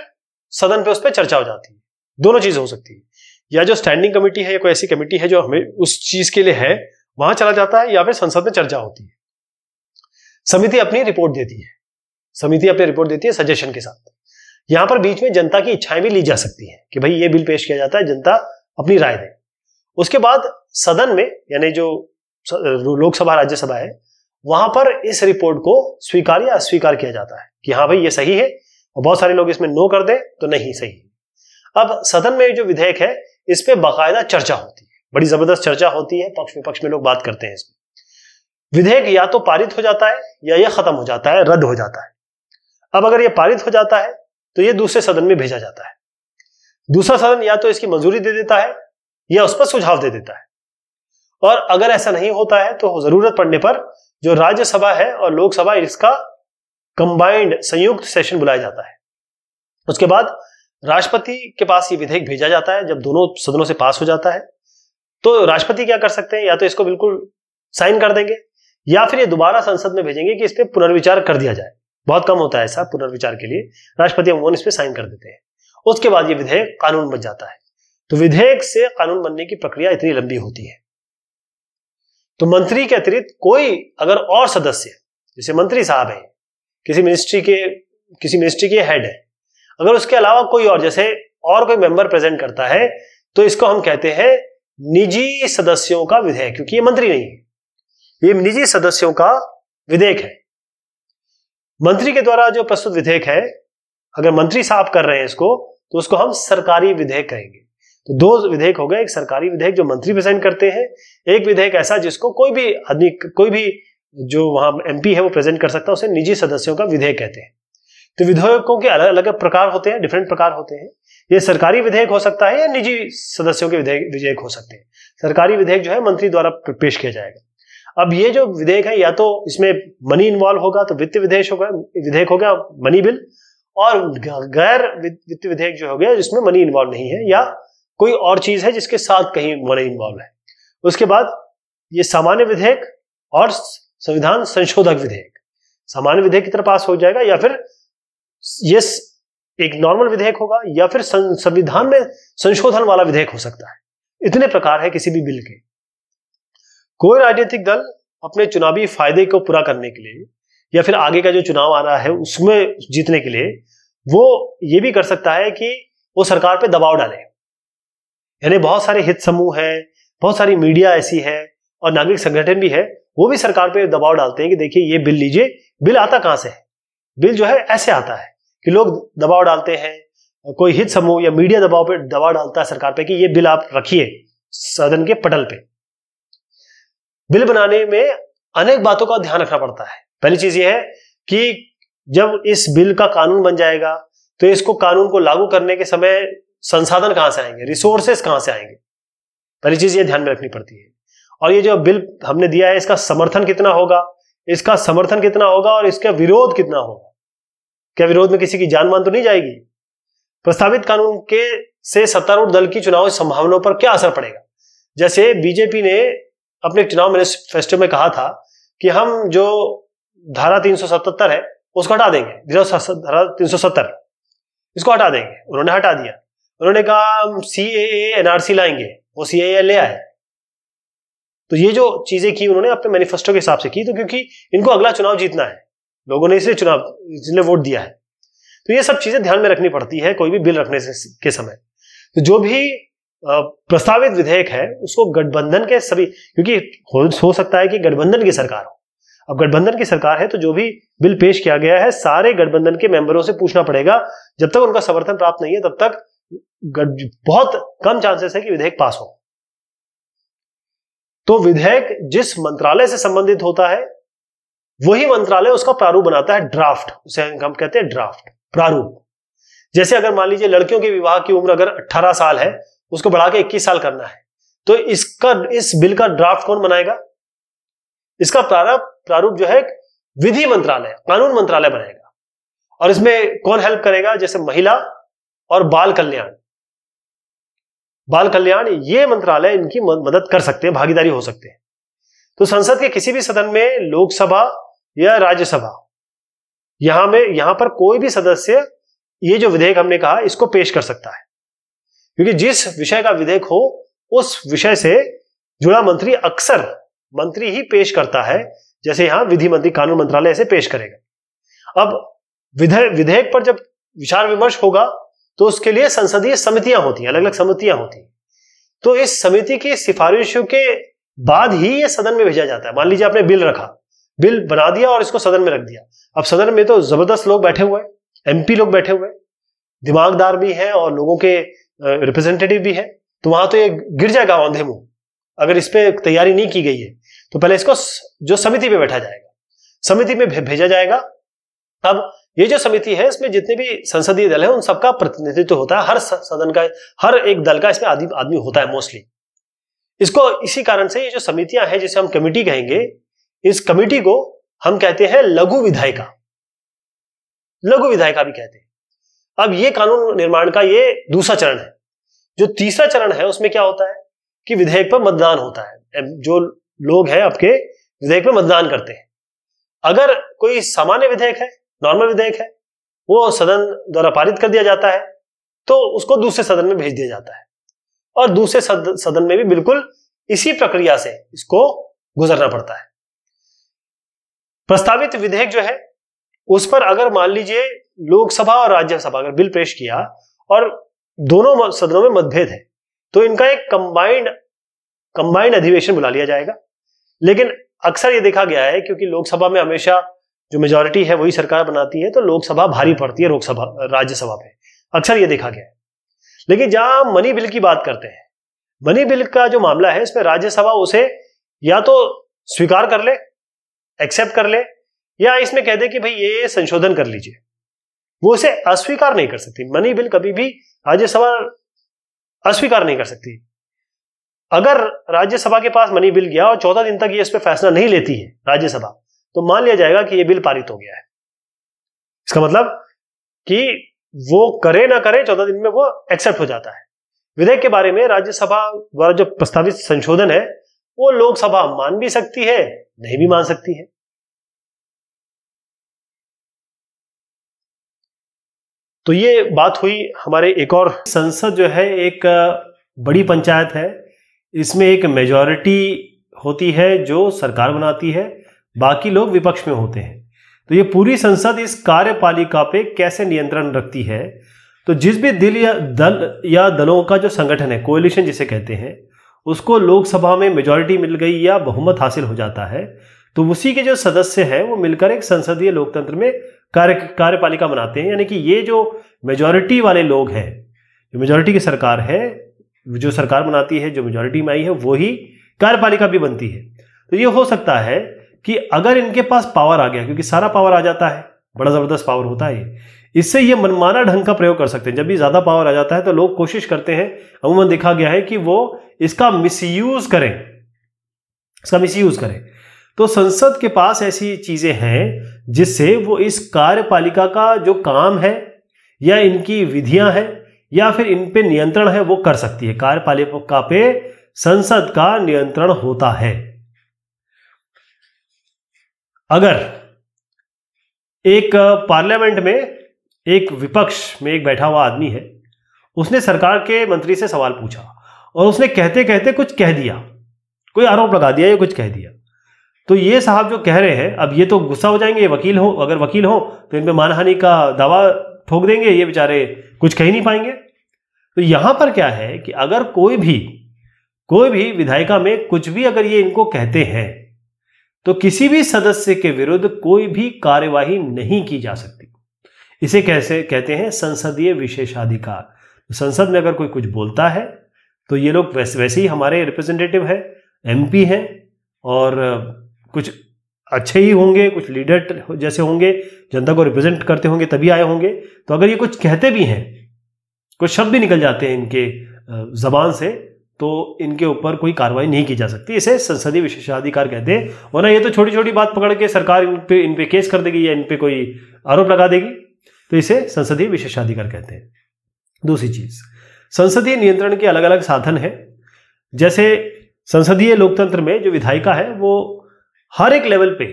सदन पे उस पर चर्चा हो जाती है दोनों चीज हो सकती है या जो स्टैंडिंग कमेटी है या कोई ऐसी कमेटी है जो हमें उस चीज के लिए है वहां चला जाता है या फिर संसद में चर्चा होती है समिति अपनी रिपोर्ट देती है समिति अपनी रिपोर्ट देती है सजेशन के साथ यहां पर बीच में जनता की इच्छाएं भी ली जा सकती है कि भाई ये बिल पेश किया जाता है जनता अपनी राय दे उसके बाद सदन में यानी जो लोकसभा राज्यसभा है वहां पर इस रिपोर्ट को स्वीकार या अस्वीकार किया जाता है कि हाँ भाई ये सही है और बहुत सारे लोग इसमें नो कर दें तो नहीं सही है अब सदन में जो विधेयक है इस पर बाकायदा चर्चा होती है बड़ी जबरदस्त चर्चा होती है पक्ष विपक्ष में लोग बात करते हैं इसमें विधेयक या तो पारित हो जाता है या यह खत्म हो जाता है रद्द हो जाता है अब अगर यह पारित हो जाता है तो ये दूसरे सदन में भेजा जाता है दूसरा सदन या तो इसकी मंजूरी दे देता है या उस पर सुझाव दे देता है और अगर ऐसा नहीं होता है तो जरूरत पड़ने पर जो राज्यसभा है और लोकसभा इसका कंबाइंड संयुक्त सेशन बुलाया जाता है उसके बाद राष्ट्रपति के पास ये विधेयक भेजा जाता है जब दोनों सदनों से पास हो जाता है तो राष्ट्रपति क्या कर सकते हैं या तो इसको बिल्कुल साइन कर देंगे या फिर ये दोबारा संसद में भेजेंगे कि इस पर पुनर्विचार कर दिया जाए बहुत कम होता है ऐसा पुनर्विचार के लिए राष्ट्रपति अमूमन इस पर साइन कर देते हैं उसके बाद ये विधेयक कानून बन जाता है तो विधेयक से कानून बनने की प्रक्रिया इतनी लंबी होती है तो मंत्री के अतिरिक्त कोई अगर और सदस्य जैसे मंत्री साहब है किसी मिनिस्ट्री के किसी मिनिस्ट्री के हेड है अगर उसके अलावा कोई और जैसे और कोई मेंबर प्रेजेंट करता है तो इसको हम कहते हैं निजी सदस्यों का विधेयक क्योंकि ये मंत्री नहीं है ये निजी सदस्यों का विधेयक है मंत्री के द्वारा जो प्रस्तुत विधेयक है अगर मंत्री साहब कर रहे हैं इसको तो उसको हम सरकारी विधेयक कहेंगे तो दो विधेयक हो गए एक सरकारी विधेयक जो मंत्री प्रेजेंट करते हैं एक विधेयक ऐसा जिसको कोई भी आदमी कोई भी जो वहां एमपी है वो प्रेजेंट कर सकता है उसे निजी सदस्यों का विधेयक कहते हैं तो विधेयकों के अलग अलग प्रकार होते हैं डिफरेंट प्रकार होते हैं ये सरकारी विधेयक हो सकता है या निजी सदस्यों के विधेयक विधेयक हो सकते हैं सरकारी विधेयक जो है मंत्री द्वारा पेश किया जाएगा अब ये जो विधेयक है या तो इसमें मनी इन्वॉल्व होगा तो वित्त विधेयक होगा विधेयक होगा मनी बिल और गैर वित्त विधेयक जो हो गया जिसमें मनी इन्वॉल्व नहीं है या कोई और चीज है जिसके साथ कहीं मनी इन्वॉल्व है उसके बाद ये सामान्य विधेयक और संविधान संशोधक विधेयक सामान्य विधेयक की तरह पास हो जाएगा या फिर ये एक नॉर्मल विधेयक होगा या फिर संविधान में संशोधन वाला विधेयक हो सकता है इतने प्रकार है किसी भी बिल के कोई राजनीतिक दल अपने चुनावी फायदे को पूरा करने के लिए या फिर आगे का जो चुनाव आ रहा है उसमें जीतने के लिए वो ये भी कर सकता है कि वो सरकार पे दबाव डाले यानी बहुत सारे हित समूह हैं बहुत सारी मीडिया ऐसी है और नागरिक संगठन भी है वो भी सरकार पे दबाव डालते हैं कि देखिए ये बिल लीजिए बिल आता कहां से है बिल जो है ऐसे आता है कि लोग दबाव डालते हैं कोई हित समूह या मीडिया दबाव पे दबाव डालता है सरकार पे कि ये बिल आप रखिए सदन के पटल पे बिल बनाने में अनेक बातों का ध्यान रखना पड़ता है पहली चीज यह है कि जब इस बिल का कानून बन जाएगा तो इसको कानून को लागू करने के समय संसाधन कहां से आएंगे रिसोर्सेस कहां से आएंगे पहली चीज ये ध्यान में रखनी पड़ती है और ये जो बिल हमने दिया है इसका समर्थन कितना होगा इसका समर्थन कितना होगा और इसका विरोध कितना होगा क्या विरोध में किसी की जान मान तो नहीं जाएगी प्रस्तावित कानून के से सत्तारूढ़ दल की चुनाव संभावनाओं पर क्या असर पड़ेगा जैसे बीजेपी ने अपने चुनाव मैनिफेस्टो में कहा था कि हम जो धारा 377 है उसको हटा देंगे धारा 370 इसको हटा देंगे उन्होंने हटा दिया उन्होंने कहा हम सी एनआरसी लाएंगे वो सी ले आए तो ये जो चीजें की उन्होंने अपने मैनिफेस्टो के हिसाब से की तो क्योंकि इनको अगला चुनाव जीतना है लोगों ने इसलिए चुनाव इसलिए वोट दिया है तो ये सब चीजें ध्यान में रखनी पड़ती है कोई भी बिल रखने से, के समय तो जो भी प्रस्तावित विधेयक है उसको गठबंधन के सभी क्योंकि हो, हो सकता है कि गठबंधन की सरकार हो अब गठबंधन की सरकार है तो जो भी बिल पेश किया गया है सारे गठबंधन के मेंबरों से पूछना पड़ेगा जब तक उनका समर्थन प्राप्त नहीं है तब तक बहुत कम चांसेस है कि विधेयक पास हो तो विधेयक जिस मंत्रालय से संबंधित होता है वही मंत्रालय उसका प्रारूप बनाता है ड्राफ्ट उसे हम कहते हैं ड्राफ्ट प्रारूप जैसे अगर मान लीजिए लड़कियों के विवाह की उम्र अगर 18 साल है उसको बढ़ा के इक्कीस साल करना है तो इसका इस बिल का ड्राफ्ट कौन बनाएगा इसका प्रारूप प्रारूप जो है विधि मंत्रालय कानून मंत्रालय बनाएगा और इसमें कौन हेल्प करेगा जैसे महिला और बाल कल्याण बाल कल्याण ये मंत्रालय इनकी मदद कर सकते हैं भागीदारी हो सकते हैं तो संसद के किसी भी सदन में लोकसभा या राज्यसभा यहां में यहां पर कोई भी सदस्य ये जो विधेयक हमने कहा इसको पेश कर सकता है क्योंकि जिस विषय का विधेयक हो उस विषय से जुड़ा मंत्री अक्सर मंत्री ही पेश करता है जैसे यहां विधि मंत्री कानून मंत्रालय ऐसे पेश करेगा अब विधेयक पर जब विचार विमर्श होगा तो उसके लिए संसदीय समितियां होती हैं अलग अलग समितियां होती हैं तो इस समिति की सिफारिशों के बाद ही ये सदन में भेजा जाता है मान लीजिए आपने बिल रखा बिल बना दिया और इसको सदन में रख दिया अब सदन में तो जबरदस्त लोग बैठे हुए हैं एमपी लोग बैठे हुए हैं दिमागदार भी हैं और लोगों के रिप्रेजेंटेटिव भी है तो वहां तो ये गिर जाएगा औंधे मुंह अगर इस पर तैयारी नहीं की गई है तो पहले इसको जो समिति पे बैठा जाएगा समिति में भे, भेजा जाएगा अब ये जो समिति है इसमें जितने भी संसदीय दल है उन सबका प्रतिनिधित्व होता है हर सदन का हर एक दल का इसमें आदमी आदमी होता है मोस्टली इसको इसी कारण से ये जो समितियां हैं जिसे हम कमेटी कहेंगे इस कमेटी को हम कहते हैं लघु विधायिका लघु विधायिका भी कहते हैं अब ये कानून निर्माण का ये दूसरा चरण है जो तीसरा चरण है उसमें क्या होता है कि विधेयक पर मतदान होता है जो लोग हैं आपके विधेयक पर मतदान करते हैं अगर कोई सामान्य विधेयक है नॉर्मल विधेयक है वो सदन द्वारा पारित कर दिया जाता है तो उसको दूसरे सदन में भेज दिया जाता है और दूसरे सदन में भी बिल्कुल इसी प्रक्रिया से इसको गुजरना पड़ता है प्रस्तावित विधेयक जो है उस पर अगर मान लीजिए लोकसभा और राज्यसभा अगर बिल पेश किया और दोनों सदनों में मतभेद है तो इनका एक कंबाइंड कंबाइंड अधिवेशन बुला लिया जाएगा लेकिन अक्सर यह देखा गया है क्योंकि लोकसभा में हमेशा जो मेजोरिटी है वही सरकार बनाती है तो लोकसभा भारी पड़ती है लोकसभा राज्यसभा पे अक्सर यह देखा गया है लेकिन जहां मनी बिल की बात करते हैं मनी बिल का जो मामला है इसमें राज्यसभा उसे या तो स्वीकार कर ले एक्सेप्ट कर ले या इसमें कह दे कि भाई ये संशोधन कर लीजिए वो उसे अस्वीकार नहीं कर सकती मनी बिल कभी भी राज्यसभा अस्वीकार नहीं कर सकती अगर राज्यसभा के पास मनी बिल गया और चौदह दिन तक ये इस पर फैसला नहीं लेती है राज्यसभा तो मान लिया जाएगा कि यह बिल पारित हो गया है इसका मतलब कि वो करे ना करे चौदह दिन में वो एक्सेप्ट हो जाता है विधेयक के बारे में राज्यसभा द्वारा जो प्रस्तावित संशोधन है वो लोकसभा मान भी सकती है नहीं भी मान सकती है तो ये बात हुई हमारे एक और संसद जो है एक बड़ी पंचायत है इसमें एक मेजॉरिटी होती है जो सरकार बनाती है बाकी लोग विपक्ष में होते हैं तो ये पूरी संसद इस कार्यपालिका पे कैसे नियंत्रण रखती है तो जिस भी दिल या दल या दलों का जो संगठन है कोलिशन जिसे कहते हैं उसको लोकसभा में मेजॉरिटी मिल गई या बहुमत हासिल हो जाता है तो उसी के जो सदस्य हैं वो मिलकर एक संसदीय लोकतंत्र में कार्य कार्यपालिका बनाते हैं यानी कि ये जो मेजॉरिटी वाले लोग हैं जो मेजोरिटी की सरकार है जो सरकार बनाती है जो मेजोरिटी में आई है वही कार्यपालिका भी बनती है तो ये हो सकता है कि अगर इनके पास पावर आ गया क्योंकि सारा पावर आ जाता है बड़ा ज़बरदस्त पावर होता है इससे ये मनमाना ढंग का प्रयोग कर सकते हैं जब भी ज़्यादा पावर आ जाता है तो लोग कोशिश करते हैं अमूमन देखा गया है कि वो इसका मिसयूज़ करें इसका मिसयूज़ करें तो संसद के पास ऐसी चीज़ें हैं जिससे वो इस कार्यपालिका का जो काम है या इनकी विधियां हैं या फिर इन पे नियंत्रण है वो कर सकती है कार्यपालिका पे संसद का नियंत्रण होता है अगर एक पार्लियामेंट में एक विपक्ष में एक बैठा हुआ आदमी है उसने सरकार के मंत्री से सवाल पूछा और उसने कहते कहते कुछ कह दिया कोई आरोप लगा दिया या कुछ कह दिया तो ये साहब जो कह रहे हैं अब ये तो गुस्सा हो जाएंगे वकील हो अगर वकील हो तो इनपे मानहानि का दावा ठोक देंगे ये बेचारे कुछ कह नहीं पाएंगे तो यहां पर क्या है कि अगर कोई भी कोई भी विधायिका में कुछ भी अगर ये इनको कहते हैं तो किसी भी सदस्य के विरुद्ध कोई भी कार्यवाही नहीं की जा सकती इसे कैसे कहते हैं संसदीय विशेषाधिकार तो संसद में अगर कोई कुछ बोलता है तो ये लोग वैसे वैसे ही हमारे रिप्रेजेंटेटिव है एमपी हैं और कुछ अच्छे ही होंगे कुछ लीडर जैसे होंगे जनता को रिप्रेजेंट करते होंगे तभी आए होंगे तो अगर ये कुछ कहते भी हैं कुछ शब्द भी निकल जाते हैं इनके जबान से तो इनके ऊपर कोई कार्रवाई नहीं की जा सकती इसे संसदीय विशेषाधिकार कहते हैं ना ये तो छोटी छोटी बात पकड़ के सरकार इन पे इन पे केस कर देगी या इन पे कोई आरोप लगा देगी तो इसे संसदीय विशेषाधिकार कहते हैं दूसरी चीज संसदीय नियंत्रण के अलग अलग साधन हैं जैसे संसदीय लोकतंत्र में जो विधायिका है वो हर एक लेवल पे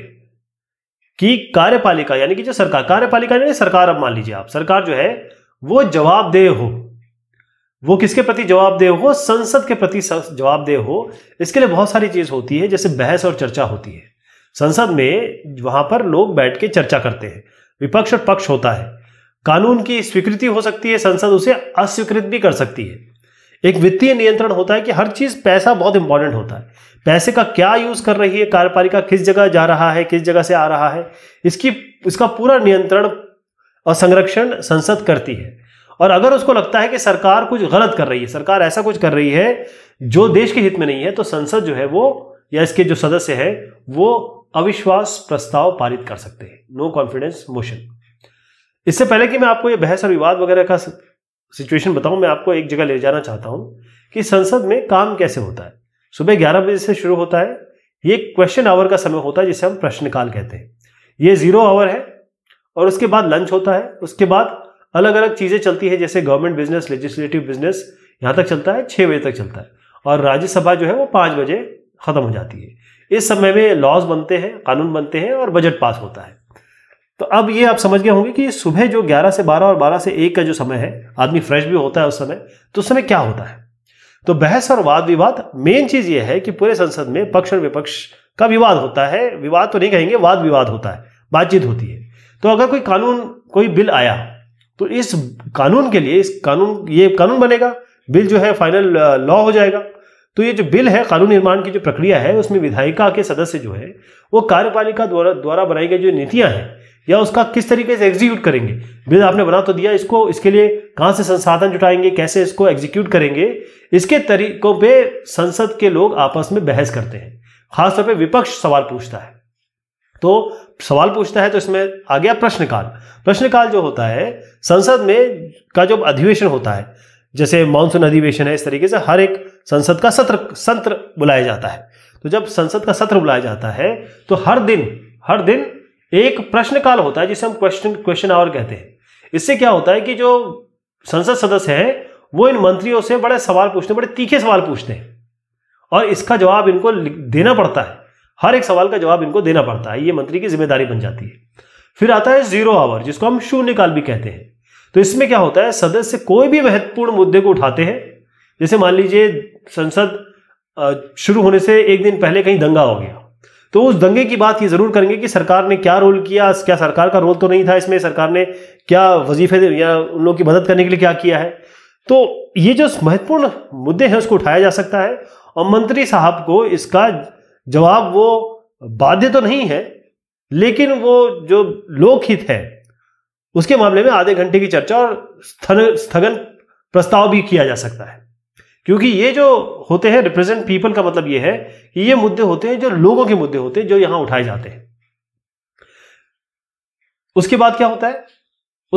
कि कार्यपालिका यानी कि जो सरकार कार्यपालिका यानी सरकार अब मान लीजिए आप सरकार जो है वो जवाबदेह हो वो किसके प्रति जवाबदेह हो संसद के प्रति जवाबदेह हो इसके लिए बहुत सारी चीज होती है जैसे बहस और चर्चा होती है संसद में वहां पर लोग बैठ के चर्चा करते हैं विपक्ष और पक्ष होता है कानून की स्वीकृति हो सकती है संसद उसे अस्वीकृत भी कर सकती है एक वित्तीय नियंत्रण होता है कि हर चीज पैसा बहुत इंपॉर्टेंट होता है पैसे का क्या यूज कर रही है कार्यपालिका किस जगह जा रहा है किस जगह से आ रहा है इसकी इसका पूरा नियंत्रण और संरक्षण संसद करती है और अगर उसको लगता है कि सरकार कुछ गलत कर रही है सरकार ऐसा कुछ कर रही है जो देश के हित में नहीं है तो संसद जो है वो या इसके जो सदस्य है वो अविश्वास प्रस्ताव पारित कर सकते हैं नो कॉन्फिडेंस मोशन इससे पहले कि मैं आपको ये बहस और विवाद वगैरह का सिचुएशन बताऊं मैं आपको एक जगह ले जाना चाहता हूं कि संसद में काम कैसे होता है सुबह ग्यारह बजे से शुरू होता है ये क्वेश्चन आवर का समय होता है जिसे हम प्रश्नकाल कहते हैं ये जीरो आवर है और उसके बाद लंच होता है उसके बाद अलग अलग चीज़ें चलती है जैसे गवर्नमेंट बिजनेस लेजिस्लेटिव बिजनेस यहाँ तक चलता है छः बजे तक चलता है और राज्यसभा जो है वो पाँच बजे ख़त्म हो जाती है इस समय में लॉज बनते हैं कानून बनते हैं और बजट पास होता है तो अब ये आप समझ गए होंगे कि सुबह जो 11 से 12 और 12 से 1 का जो समय है आदमी फ्रेश भी होता है उस समय तो उस समय क्या होता है तो बहस और वाद विवाद मेन चीज यह है कि पूरे संसद में पक्ष और विपक्ष का विवाद होता है विवाद तो नहीं कहेंगे वाद विवाद होता है बातचीत होती है तो अगर कोई कानून कोई बिल आया तो इस कानून के लिए इस कानून ये कानून बनेगा बिल जो है फाइनल लॉ हो जाएगा तो ये जो बिल है कानून निर्माण की जो प्रक्रिया है उसमें विधायिका के सदस्य जो है वो कार्यपालिका द्वारा द्वारा बनाई गई जो नीतियां हैं या उसका किस तरीके से एग्जीक्यूट करेंगे बिल आपने बना तो दिया इसको इसके लिए कहाँ से संसाधन जुटाएंगे कैसे इसको एग्जीक्यूट करेंगे इसके तरीकों पे संसद के लोग आपस में बहस करते हैं खासतौर पे विपक्ष सवाल पूछता है तो सवाल पूछता है तो इसमें आ गया प्रश्नकाल प्रश्नकाल जो होता है संसद में का जो अधिवेशन होता है जैसे मानसून अधिवेशन है इस तरीके से हर एक संसद का सत्र सत्र बुलाया जाता है तो जब संसद का सत्र बुलाया जाता है तो हर दिन हर दिन एक प्रश्न काल होता है जिसे हम क्वेश्चन क्वेश्चन आवर कहते हैं इससे क्या होता है कि जो संसद सदस्य हैं वो इन मंत्रियों से बड़े सवाल पूछते हैं बड़े तीखे सवाल पूछते हैं और इसका जवाब इनको देना पड़ता है हर एक सवाल का जवाब इनको देना पड़ता है ये मंत्री की जिम्मेदारी बन जाती है फिर आता है जीरो आवर जिसको हम शून्यकाल भी कहते हैं तो इसमें क्या होता है सदस्य कोई भी महत्वपूर्ण मुद्दे को उठाते हैं जैसे मान लीजिए संसद शुरू होने से एक दिन पहले कहीं दंगा हो गया तो उस दंगे की बात ये ज़रूर करेंगे कि सरकार ने क्या रोल किया क्या सरकार का रोल तो नहीं था इसमें सरकार ने क्या वजीफे या उन लोगों की मदद करने के लिए क्या किया है तो ये जो महत्वपूर्ण मुद्दे हैं उसको उठाया जा सकता है और मंत्री साहब को इसका जवाब वो बाध्य तो नहीं है लेकिन वो जो लोकहित है उसके मामले में आधे घंटे की चर्चा और स्थगन प्रस्ताव भी किया जा सकता है क्योंकि ये जो होते हैं रिप्रेजेंट पीपल का मतलब ये है कि ये मुद्दे होते हैं जो लोगों के मुद्दे होते हैं जो यहां उठाए जाते हैं उसके बाद क्या होता है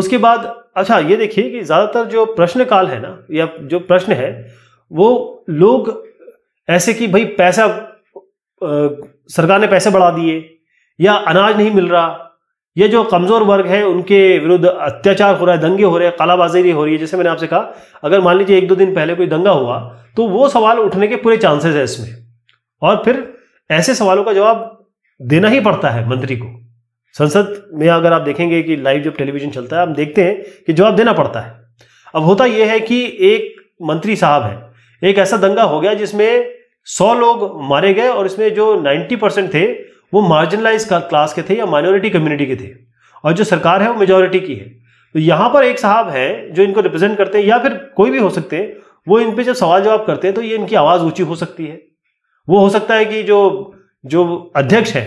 उसके बाद अच्छा ये देखिए कि ज्यादातर जो प्रश्न काल है ना या जो प्रश्न है वो लोग ऐसे कि भाई पैसा आ, सरकार ने पैसे बढ़ा दिए या अनाज नहीं मिल रहा ये जो कमज़ोर वर्ग है उनके विरुद्ध अत्याचार हो रहा है दंगे हो रहे हैं कालाबाजारी हो रही है जैसे मैंने आपसे कहा अगर मान लीजिए एक दो दिन पहले कोई दंगा हुआ तो वो सवाल उठने के पूरे चांसेस है इसमें और फिर ऐसे सवालों का जवाब देना ही पड़ता है मंत्री को संसद में अगर आप देखेंगे कि लाइव जब टेलीविजन चलता है हम देखते हैं कि जवाब देना पड़ता है अब होता यह है कि एक मंत्री साहब है एक ऐसा दंगा हो गया जिसमें सौ लोग मारे गए और इसमें जो नाइन्टी परसेंट थे वो मार्जिनलाइज क्लास के थे या माइनॉरिटी कम्युनिटी के थे और जो सरकार है वो मेजोरिटी की है तो यहाँ पर एक साहब हैं जो इनको रिप्रेजेंट करते हैं या फिर कोई भी हो सकते हैं वो इन पर जब सवाल जवाब करते हैं तो ये इनकी आवाज़ ऊंची हो सकती है वो हो सकता है कि जो जो अध्यक्ष है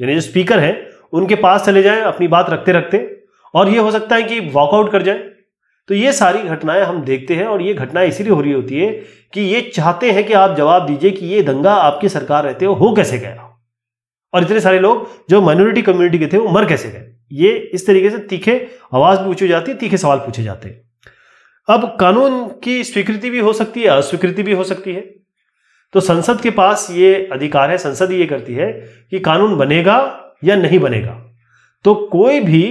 यानी जो स्पीकर है उनके पास चले जाएं अपनी बात रखते रखते और ये हो सकता है कि वॉकआउट कर जाए तो ये सारी घटनाएं हम देखते हैं और ये घटनाएं इसीलिए हो रही होती है कि ये चाहते हैं कि आप जवाब दीजिए कि ये दंगा आपकी सरकार रहते हो कैसे गया और इतने सारे लोग जो माइनॉरिटी कम्युनिटी के थे वो मर कैसे गए ये इस तरीके से तीखे आवाज पूछी जाती है तीखे सवाल पूछे जाते हैं अब कानून की स्वीकृति भी हो सकती है अस्वीकृति भी हो सकती है तो संसद के पास ये अधिकार है संसद ये करती है कि कानून बनेगा या नहीं बनेगा तो कोई भी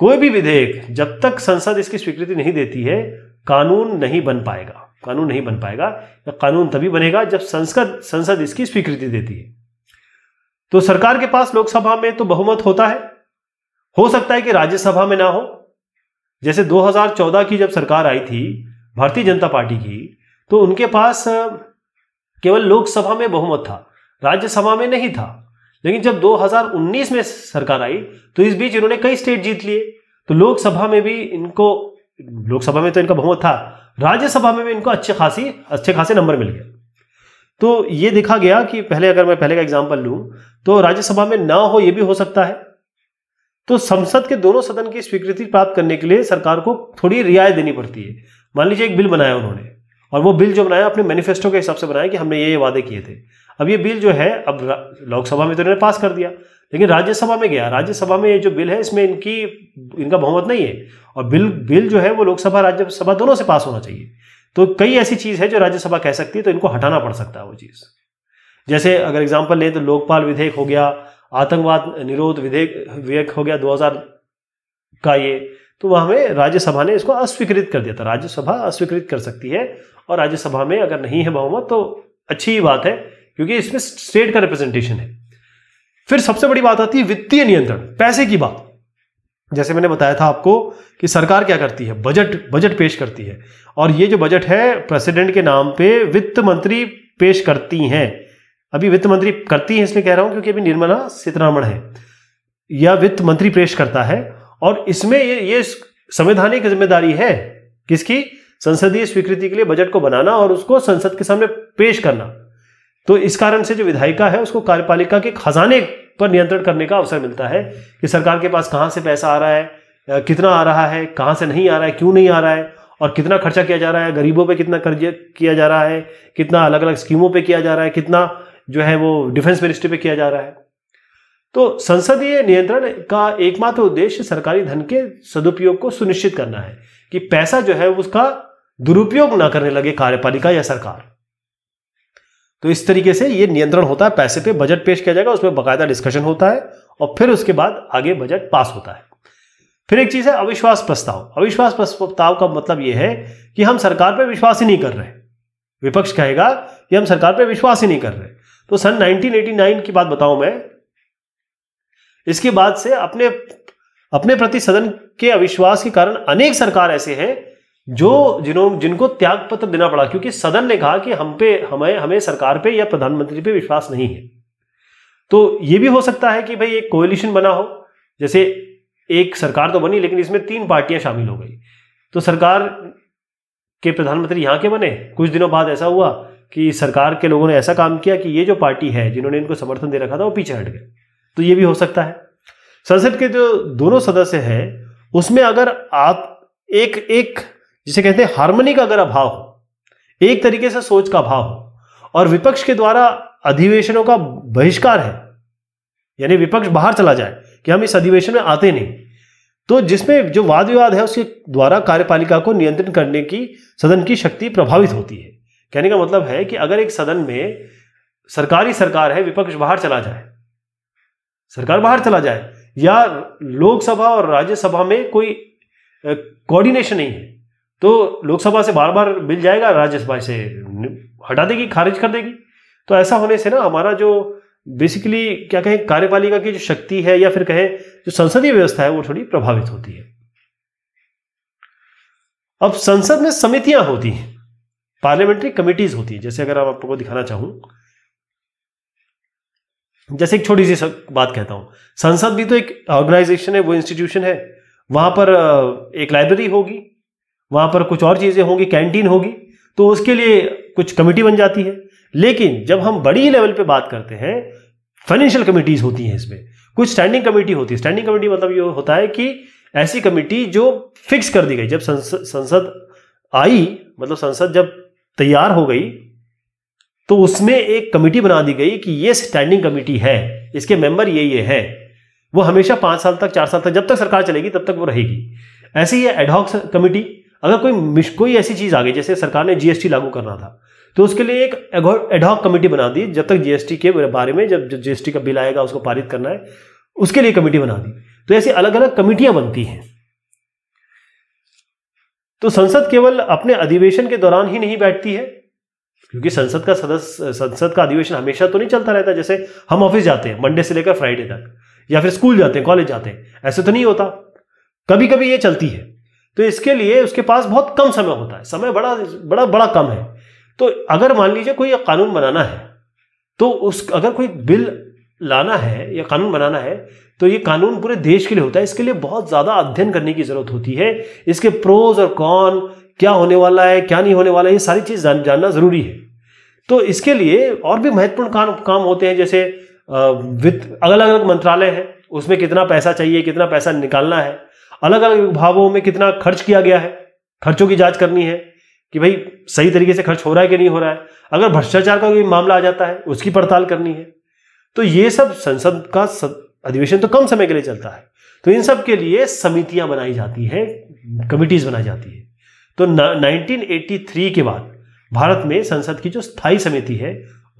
कोई भी विधेयक जब तक संसद इसकी स्वीकृति नहीं देती है कानून नहीं बन पाएगा कानून नहीं बन पाएगा कानून तभी बनेगा जब संसद संसद इसकी स्वीकृति देती है तो सरकार के पास लोकसभा में तो बहुमत होता है हो सकता है कि राज्यसभा में ना हो जैसे 2014 की जब सरकार आई थी भारतीय जनता पार्टी की तो उनके पास केवल लोकसभा में बहुमत था राज्यसभा में नहीं था लेकिन जब 2019 में सरकार आई तो इस बीच इन्होंने कई स्टेट जीत लिए तो लोकसभा में भी इनको लोकसभा में तो इनका बहुमत था राज्यसभा में भी इनको अच्छे खासी अच्छे खासे नंबर मिल गया तो ये देखा गया कि पहले अगर मैं पहले का एग्जाम्पल लूं तो राज्यसभा में ना हो यह भी हो सकता है तो संसद के दोनों सदन की स्वीकृति प्राप्त करने के लिए सरकार को थोड़ी रियायत देनी पड़ती है मान लीजिए एक बिल बनाया उन्होंने और वो बिल जो बनाया अपने मैनिफेस्टो के हिसाब से बनाया कि हमने ये ये वादे किए थे अब ये बिल जो है अब लोकसभा में तो इन्होंने पास कर दिया लेकिन राज्यसभा में गया राज्यसभा में ये जो बिल है इसमें इनकी इनका बहुमत नहीं है और बिल बिल जो है वो लोकसभा राज्यसभा दोनों से पास होना चाहिए तो कई ऐसी चीज़ है जो राज्यसभा कह सकती है तो इनको हटाना पड़ सकता है वो चीज़ जैसे अगर एग्जाम्पल लें तो लोकपाल विधेयक हो गया आतंकवाद निरोध विधेयक विधेयक हो गया 2000 का ये तो वहाँ में राज्यसभा ने इसको अस्वीकृत कर दिया था राज्यसभा अस्वीकृत कर सकती है और राज्यसभा में अगर नहीं है बहुमत तो अच्छी ही बात है क्योंकि इसमें स्टेट का रिप्रेजेंटेशन है फिर सबसे बड़ी बात आती है वित्तीय नियंत्रण पैसे की बात जैसे मैंने बताया था आपको कि सरकार क्या करती है बजट बजट पेश करती है और ये जो बजट है प्रेसिडेंट के नाम पे वित्त मंत्री पेश करती हैं अभी वित्त मंत्री करती है इसलिए कह रहा हूं क्योंकि अभी निर्मला सीतारामन है या वित्त मंत्री पेश करता है और इसमें ये ये संवैधानिक जिम्मेदारी है किसकी संसदीय स्वीकृति के लिए बजट को बनाना और उसको संसद के सामने पेश करना तो इस कारण से जो विधायिका है उसको कार्यपालिका के खजाने पर नियंत्रण करने का अवसर मिलता है कि सरकार के पास कहाँ से पैसा आ रहा है कितना आ रहा है कहाँ से नहीं आ रहा है क्यों नहीं आ रहा है और कितना खर्चा किया जा रहा है गरीबों पे कितना कर्ज किया जा रहा है कितना अलग अलग स्कीमों पे किया जा रहा है कितना जो है वो डिफेंस मिनिस्ट्री पे किया जा रहा है तो संसदीय नियंत्रण का एकमात्र उद्देश्य सरकारी धन के सदुपयोग को सुनिश्चित करना है कि पैसा जो है उसका दुरुपयोग ना करने लगे कार्यपालिका या सरकार तो इस तरीके से ये नियंत्रण होता है पैसे पे बजट पेश किया जाएगा उसमें बाकायदा डिस्कशन होता है और फिर उसके बाद आगे बजट पास होता है फिर एक चीज़ है अविश्वास प्रस्ताव अविश्वास प्रस्ताव का मतलब यह है कि हम सरकार पर विश्वास ही नहीं कर रहे विपक्ष कहेगा कि हम सरकार पर विश्वास ही नहीं कर रहे तो सन 1989 की बात बताऊं मैं इसके बाद से अपने अपने प्रति सदन के अविश्वास के कारण अनेक सरकार ऐसे हैं जो जिन्हों जिनको त्याग पत्र देना पड़ा क्योंकि सदन ने कहा कि हम पे हमें हमें सरकार पे या प्रधानमंत्री पे विश्वास नहीं है तो ये भी हो सकता है कि भाई एक कोलिशन बना हो जैसे एक सरकार तो बनी लेकिन इसमें तीन पार्टियां शामिल हो गई तो सरकार के प्रधानमंत्री यहां के बने कुछ दिनों बाद ऐसा हुआ कि सरकार के लोगों ने ऐसा काम किया कि ये जो पार्टी है जिन्होंने इनको समर्थन दे रखा था वो पीछे हट गए तो ये भी हो सकता है संसद के जो दोनों सदस्य हैं उसमें अगर आप एक एक जिसे कहते हैं हारमोनी का अगर अभाव हो एक तरीके से सोच का अभाव हो और विपक्ष के द्वारा अधिवेशनों का बहिष्कार है यानी विपक्ष बाहर चला जाए कि हम इस अधिवेशन में आते नहीं तो जिसमें जो वाद विवाद है उसके द्वारा कार्यपालिका को नियंत्रण करने की सदन की शक्ति प्रभावित होती है कहने का मतलब है कि अगर एक सदन में सरकारी सरकार है विपक्ष बाहर चला जाए सरकार बाहर चला जाए या लोकसभा और राज्यसभा में कोई कोऑर्डिनेशन नहीं है तो लोकसभा से बार बार मिल जाएगा राज्यसभा से हटा देगी खारिज कर देगी तो ऐसा होने से ना हमारा जो बेसिकली क्या कहें कार्यपालिका की जो शक्ति है या फिर कहें जो संसदीय व्यवस्था है वो थोड़ी प्रभावित होती है अब संसद में समितियां होती हैं पार्लियामेंट्री कमेटीज होती है जैसे अगर आप आपको दिखाना चाहूं जैसे एक छोटी सी बात कहता हूं संसद भी तो एक ऑर्गेनाइजेशन है वो इंस्टीट्यूशन है वहां पर एक लाइब्रेरी होगी वहाँ पर कुछ और चीज़ें होंगी कैंटीन होगी तो उसके लिए कुछ कमेटी बन जाती है लेकिन जब हम बड़ी लेवल पे बात करते हैं फाइनेंशियल कमेटीज़ होती हैं इसमें कुछ स्टैंडिंग कमेटी होती है स्टैंडिंग कमेटी मतलब ये होता है कि ऐसी कमेटी जो फिक्स कर दी गई जब संसद संसद आई मतलब संसद जब तैयार हो गई तो उसमें एक कमेटी बना दी गई कि ये स्टैंडिंग कमेटी है इसके मेंबर ये ये है वो हमेशा पाँच साल तक चार साल तक जब तक सरकार चलेगी तब तक वो रहेगी ऐसी ये एडहॉक कमेटी अगर कोई मिश कोई ऐसी चीज़ आ गई जैसे सरकार ने जीएसटी लागू करना था तो उसके लिए एक एडॉक कमेटी बना दी जब तक जीएसटी के बारे में जब जीएसटी का बिल आएगा उसको पारित करना है उसके लिए कमेटी बना दी तो ऐसी अलग अलग कमेटियां बनती हैं तो संसद केवल अपने अधिवेशन के दौरान ही नहीं बैठती है क्योंकि संसद का सदस्य संसद का अधिवेशन हमेशा तो नहीं चलता रहता जैसे हम ऑफिस जाते हैं मंडे से लेकर फ्राइडे तक या फिर स्कूल जाते हैं कॉलेज जाते हैं ऐसे तो नहीं होता कभी कभी ये चलती है तो इसके लिए उसके पास बहुत कम समय होता है समय बड़ा बड़ा बड़ा कम है तो अगर मान लीजिए कोई कानून बनाना है तो उस अगर कोई बिल लाना है या कानून बनाना है तो ये कानून पूरे देश के लिए होता है इसके लिए बहुत ज़्यादा अध्ययन करने की ज़रूरत होती है इसके प्रोज और कौन क्या होने वाला है क्या नहीं होने वाला है ये सारी चीज़ जान, जानना ज़रूरी है तो इसके लिए और भी महत्वपूर्ण काम काम होते हैं जैसे वित्त अलग अलग मंत्रालय है उसमें कितना पैसा चाहिए कितना पैसा निकालना है अलग अलग विभागों में कितना खर्च किया गया है खर्चों की जांच करनी है कि भाई सही तरीके से खर्च हो रहा है कि नहीं हो रहा है अगर भ्रष्टाचार का कोई मामला आ जाता है उसकी पड़ताल करनी है तो ये सब संसद का अधिवेशन तो कम समय के लिए चलता है तो इन सब के लिए समितियां बनाई जाती हैं कमिटीज बनाई जाती है तो नाइनटीन के बाद भारत में संसद की जो स्थायी समिति है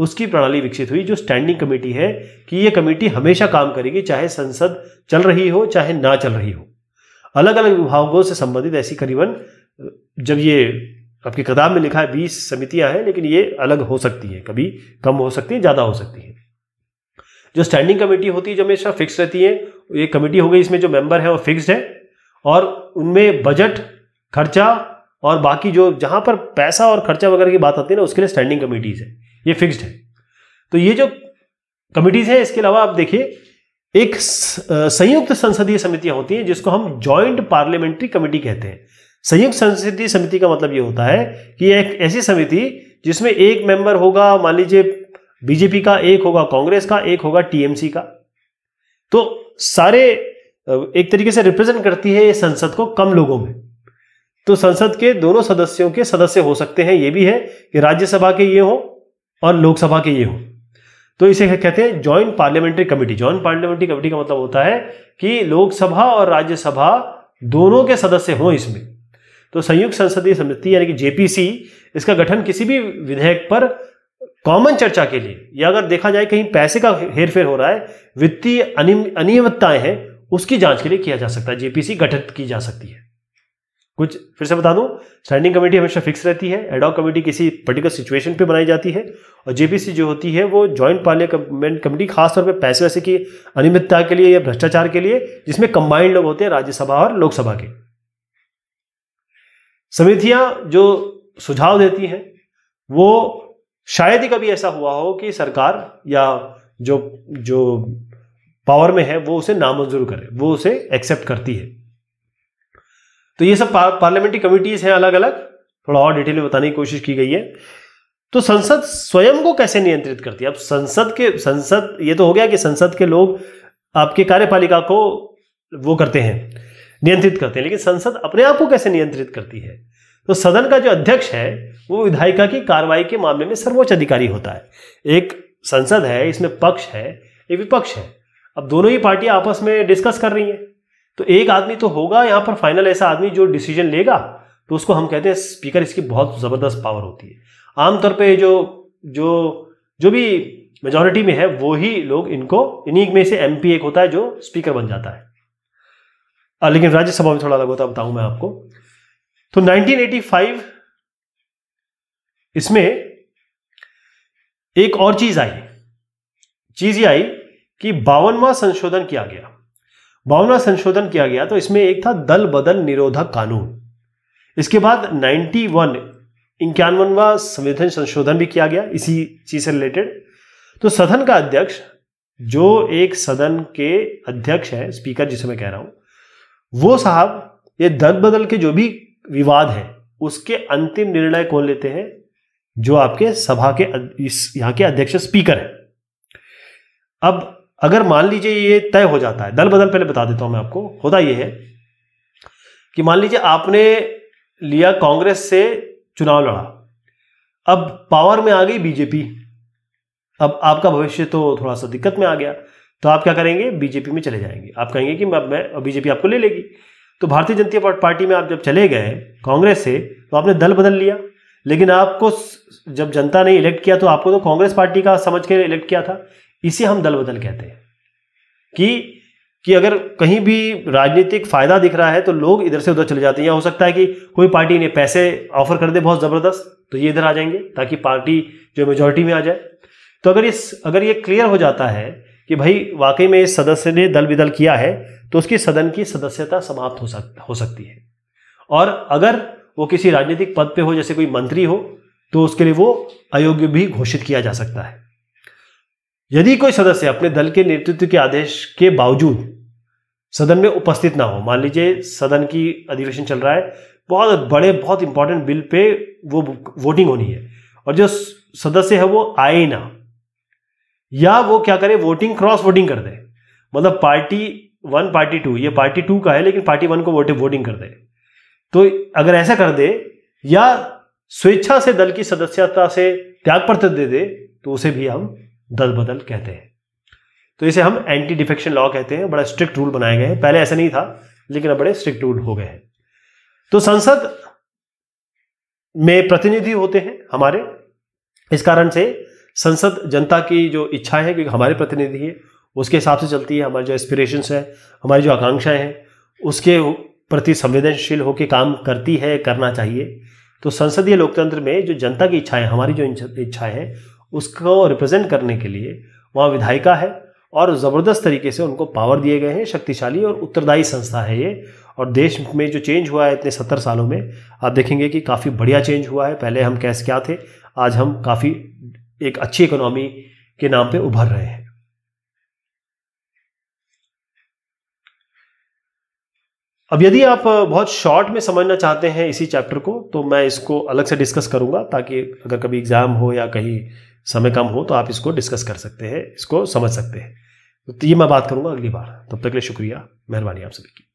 उसकी प्रणाली विकसित हुई जो स्टैंडिंग कमेटी है कि ये कमेटी हमेशा काम करेगी चाहे संसद चल रही हो चाहे ना चल रही हो अलग अलग विभागों से संबंधित ऐसी करीबन जब ये आपकी किताब में लिखा है बीस समितियां हैं लेकिन ये अलग हो सकती है कभी कम हो सकती है ज़्यादा हो सकती है जो स्टैंडिंग कमेटी होती है जो हमेशा फिक्स रहती है ये कमेटी हो गई इसमें जो मेंबर है वो फिक्स्ड है और उनमें बजट खर्चा और बाकी जो जहां पर पैसा और खर्चा वगैरह की बात आती है ना उसके लिए स्टैंडिंग कमेटीज़ है ये फिक्स्ड है तो ये जो कमेटीज़ हैं इसके अलावा आप देखिए एक संयुक्त संसदीय समितियां होती हैं जिसको हम ज्वाइंट पार्लियामेंट्री कमेटी कहते हैं संयुक्त संसदीय समिति का मतलब यह होता है कि एक ऐसी समिति जिसमें एक मेंबर होगा मान लीजिए बीजेपी का एक होगा कांग्रेस का एक होगा टीएमसी का तो सारे एक तरीके से रिप्रेजेंट करती है संसद को कम लोगों में तो संसद के दोनों सदस्यों के सदस्य हो सकते हैं यह भी है कि राज्यसभा के ये हो और लोकसभा के ये हो तो इसे कहते हैं joint parliamentary committee joint parliamentary committee का मतलब होता है कि लोकसभा और राज्यसभा दोनों के सदस्य हों इसमें तो संयुक्त संसदीय समिति यानी कि जेपीसी इसका गठन किसी भी विधेयक पर कॉमन चर्चा के लिए या अगर देखा जाए कहीं पैसे का हेरफेर हो रहा है वित्तीय अनियमितताएं हैं उसकी जांच के लिए किया जा सकता है जेपीसी गठित की जा सकती है कुछ फिर से बता दूं स्टैंडिंग कमेटी हमेशा फिक्स रहती है एडॉक कमेटी किसी पर्टिकुलर सिचुएशन पे बनाई जाती है और जेपीसी जो होती है वो जॉइंट पार्लियामेंट कमेटी खासतौर पे पैसे वैसे की अनियमितता के लिए या भ्रष्टाचार के लिए जिसमें कंबाइंड लोग होते हैं राज्यसभा और लोकसभा के समितियां जो सुझाव देती हैं वो शायद ही कभी ऐसा हुआ हो कि सरकार या जो जो पावर में है वो उसे नामंजूर करे वो उसे एक्सेप्ट करती है तो ये सब पार्लियामेंट्री कमिटीज हैं अलग अलग थोड़ा और डिटेल में बताने की कोशिश की गई है तो संसद स्वयं को कैसे नियंत्रित करती है अब संसद के संसद ये तो हो गया कि संसद के लोग आपके कार्यपालिका को वो करते हैं नियंत्रित करते हैं लेकिन संसद अपने आप को कैसे नियंत्रित करती है तो सदन का जो अध्यक्ष है वो विधायिका की कार्रवाई के मामले में सर्वोच्च अधिकारी होता है एक संसद है इसमें पक्ष है एक विपक्ष है अब दोनों ही पार्टियां आपस में डिस्कस कर रही हैं तो एक आदमी तो होगा यहाँ पर फाइनल ऐसा आदमी जो डिसीजन लेगा तो उसको हम कहते हैं स्पीकर इसकी बहुत ज़बरदस्त पावर होती है आमतौर पर जो जो जो भी मेजोरिटी में है वो ही लोग इनको इन्हीं में से एम एक होता है जो स्पीकर बन जाता है लेकिन राज्यसभा में थोड़ा अलग होता है बताऊं मैं आपको तो 1985 इसमें एक और चीज आई चीज ये आई कि बावनवा संशोधन किया गया बावनवा संशोधन किया गया तो इसमें एक था दल बदल निरोधक कानून इसके बाद 91 वन इक्यानवनवा संविधान संशोधन भी किया गया इसी चीज से रिलेटेड तो सदन का अध्यक्ष जो एक सदन के अध्यक्ष है स्पीकर जिसे मैं कह रहा हूं वो साहब ये दल बदल के जो भी विवाद है उसके अंतिम निर्णय कौन लेते हैं जो आपके सभा के इस के अध्यक्ष स्पीकर है अब अगर मान लीजिए ये तय हो जाता है दल बदल पहले बता देता हूं मैं आपको होता यह है कि मान लीजिए आपने लिया कांग्रेस से चुनाव लड़ा अब पावर में आ गई बीजेपी अब आपका भविष्य तो थोड़ा सा दिक्कत में आ गया तो आप क्या करेंगे बीजेपी में चले जाएंगे आप कहेंगे कि मैं मैं बीजेपी आपको ले लेगी तो भारतीय जनता पार्टी में आप जब चले गए कांग्रेस से तो आपने दल बदल लिया लेकिन आपको जब जनता ने इलेक्ट किया तो आपको तो कांग्रेस पार्टी का समझ के इलेक्ट किया था इसे हम दल बदल कहते हैं कि कि अगर कहीं भी राजनीतिक फायदा दिख रहा है तो लोग इधर से उधर चले जाते हैं या हो सकता है कि कोई पार्टी ने पैसे ऑफर कर दे बहुत ज़बरदस्त तो ये इधर आ जाएंगे ताकि पार्टी जो मेजोरिटी में आ जाए तो अगर इस अगर ये क्लियर हो जाता है कि भाई वाकई में इस सदस्य ने दल बिदल किया है तो उसकी सदन की सदस्यता समाप्त हो सक हो सकती है और अगर वो किसी राजनीतिक पद पे हो जैसे कोई मंत्री हो तो उसके लिए वो अयोग्य भी घोषित किया जा सकता है यदि कोई सदस्य अपने दल के नेतृत्व के आदेश के बावजूद सदन में उपस्थित ना हो मान लीजिए सदन की अधिवेशन चल रहा है बहुत बड़े बहुत इंपॉर्टेंट बिल पे वो वोटिंग होनी है और जो सदस्य है वो आए ना या वो क्या करे वोटिंग क्रॉस वोटिंग कर दे मतलब पार्टी वन पार्टी टू ये पार्टी टू का है लेकिन पार्टी वन को वोटे वोटिंग कर दे तो अगर ऐसा कर दे या स्वेच्छा से दल की सदस्यता से त्याग पत्र दे दे तो उसे भी हम दल बदल कहते हैं तो इसे हम एंटी डिफेक्शन लॉ कहते हैं बड़ा स्ट्रिक्ट रूल बनाए गए हैं पहले ऐसा नहीं था लेकिन अब बड़े स्ट्रिक्ट रूल हो गए हैं तो संसद में प्रतिनिधि होते हैं हमारे इस कारण से संसद जनता की जो इच्छा है क्योंकि हमारे प्रतिनिधि है उसके हिसाब से चलती है हमारे जो एस्पिरेशन है हमारी जो आकांक्षाएं हैं उसके प्रति संवेदनशील होकर काम करती है करना चाहिए तो संसदीय लोकतंत्र में जो जनता की इच्छाएं हमारी जो इच्छाएं हैं उसको रिप्रेजेंट करने के लिए वहाँ विधायिका है और ज़बरदस्त तरीके से उनको पावर दिए गए हैं शक्तिशाली और उत्तरदायी संस्था है ये और देश में जो चेंज हुआ है इतने सत्तर सालों में आप देखेंगे कि काफ़ी बढ़िया चेंज हुआ है पहले हम कैसे क्या थे आज हम काफ़ी एक अच्छी इकोनॉमी के नाम पे उभर रहे हैं अब यदि आप बहुत शॉर्ट में समझना चाहते हैं इसी चैप्टर को तो मैं इसको अलग से डिस्कस करूंगा ताकि अगर कभी एग्जाम हो या कहीं समय कम हो तो आप इसको डिस्कस कर सकते हैं इसको समझ सकते हैं तो ये मैं बात करूंगा अगली बार तब तक के लिए शुक्रिया मेहरबानी आप सभी की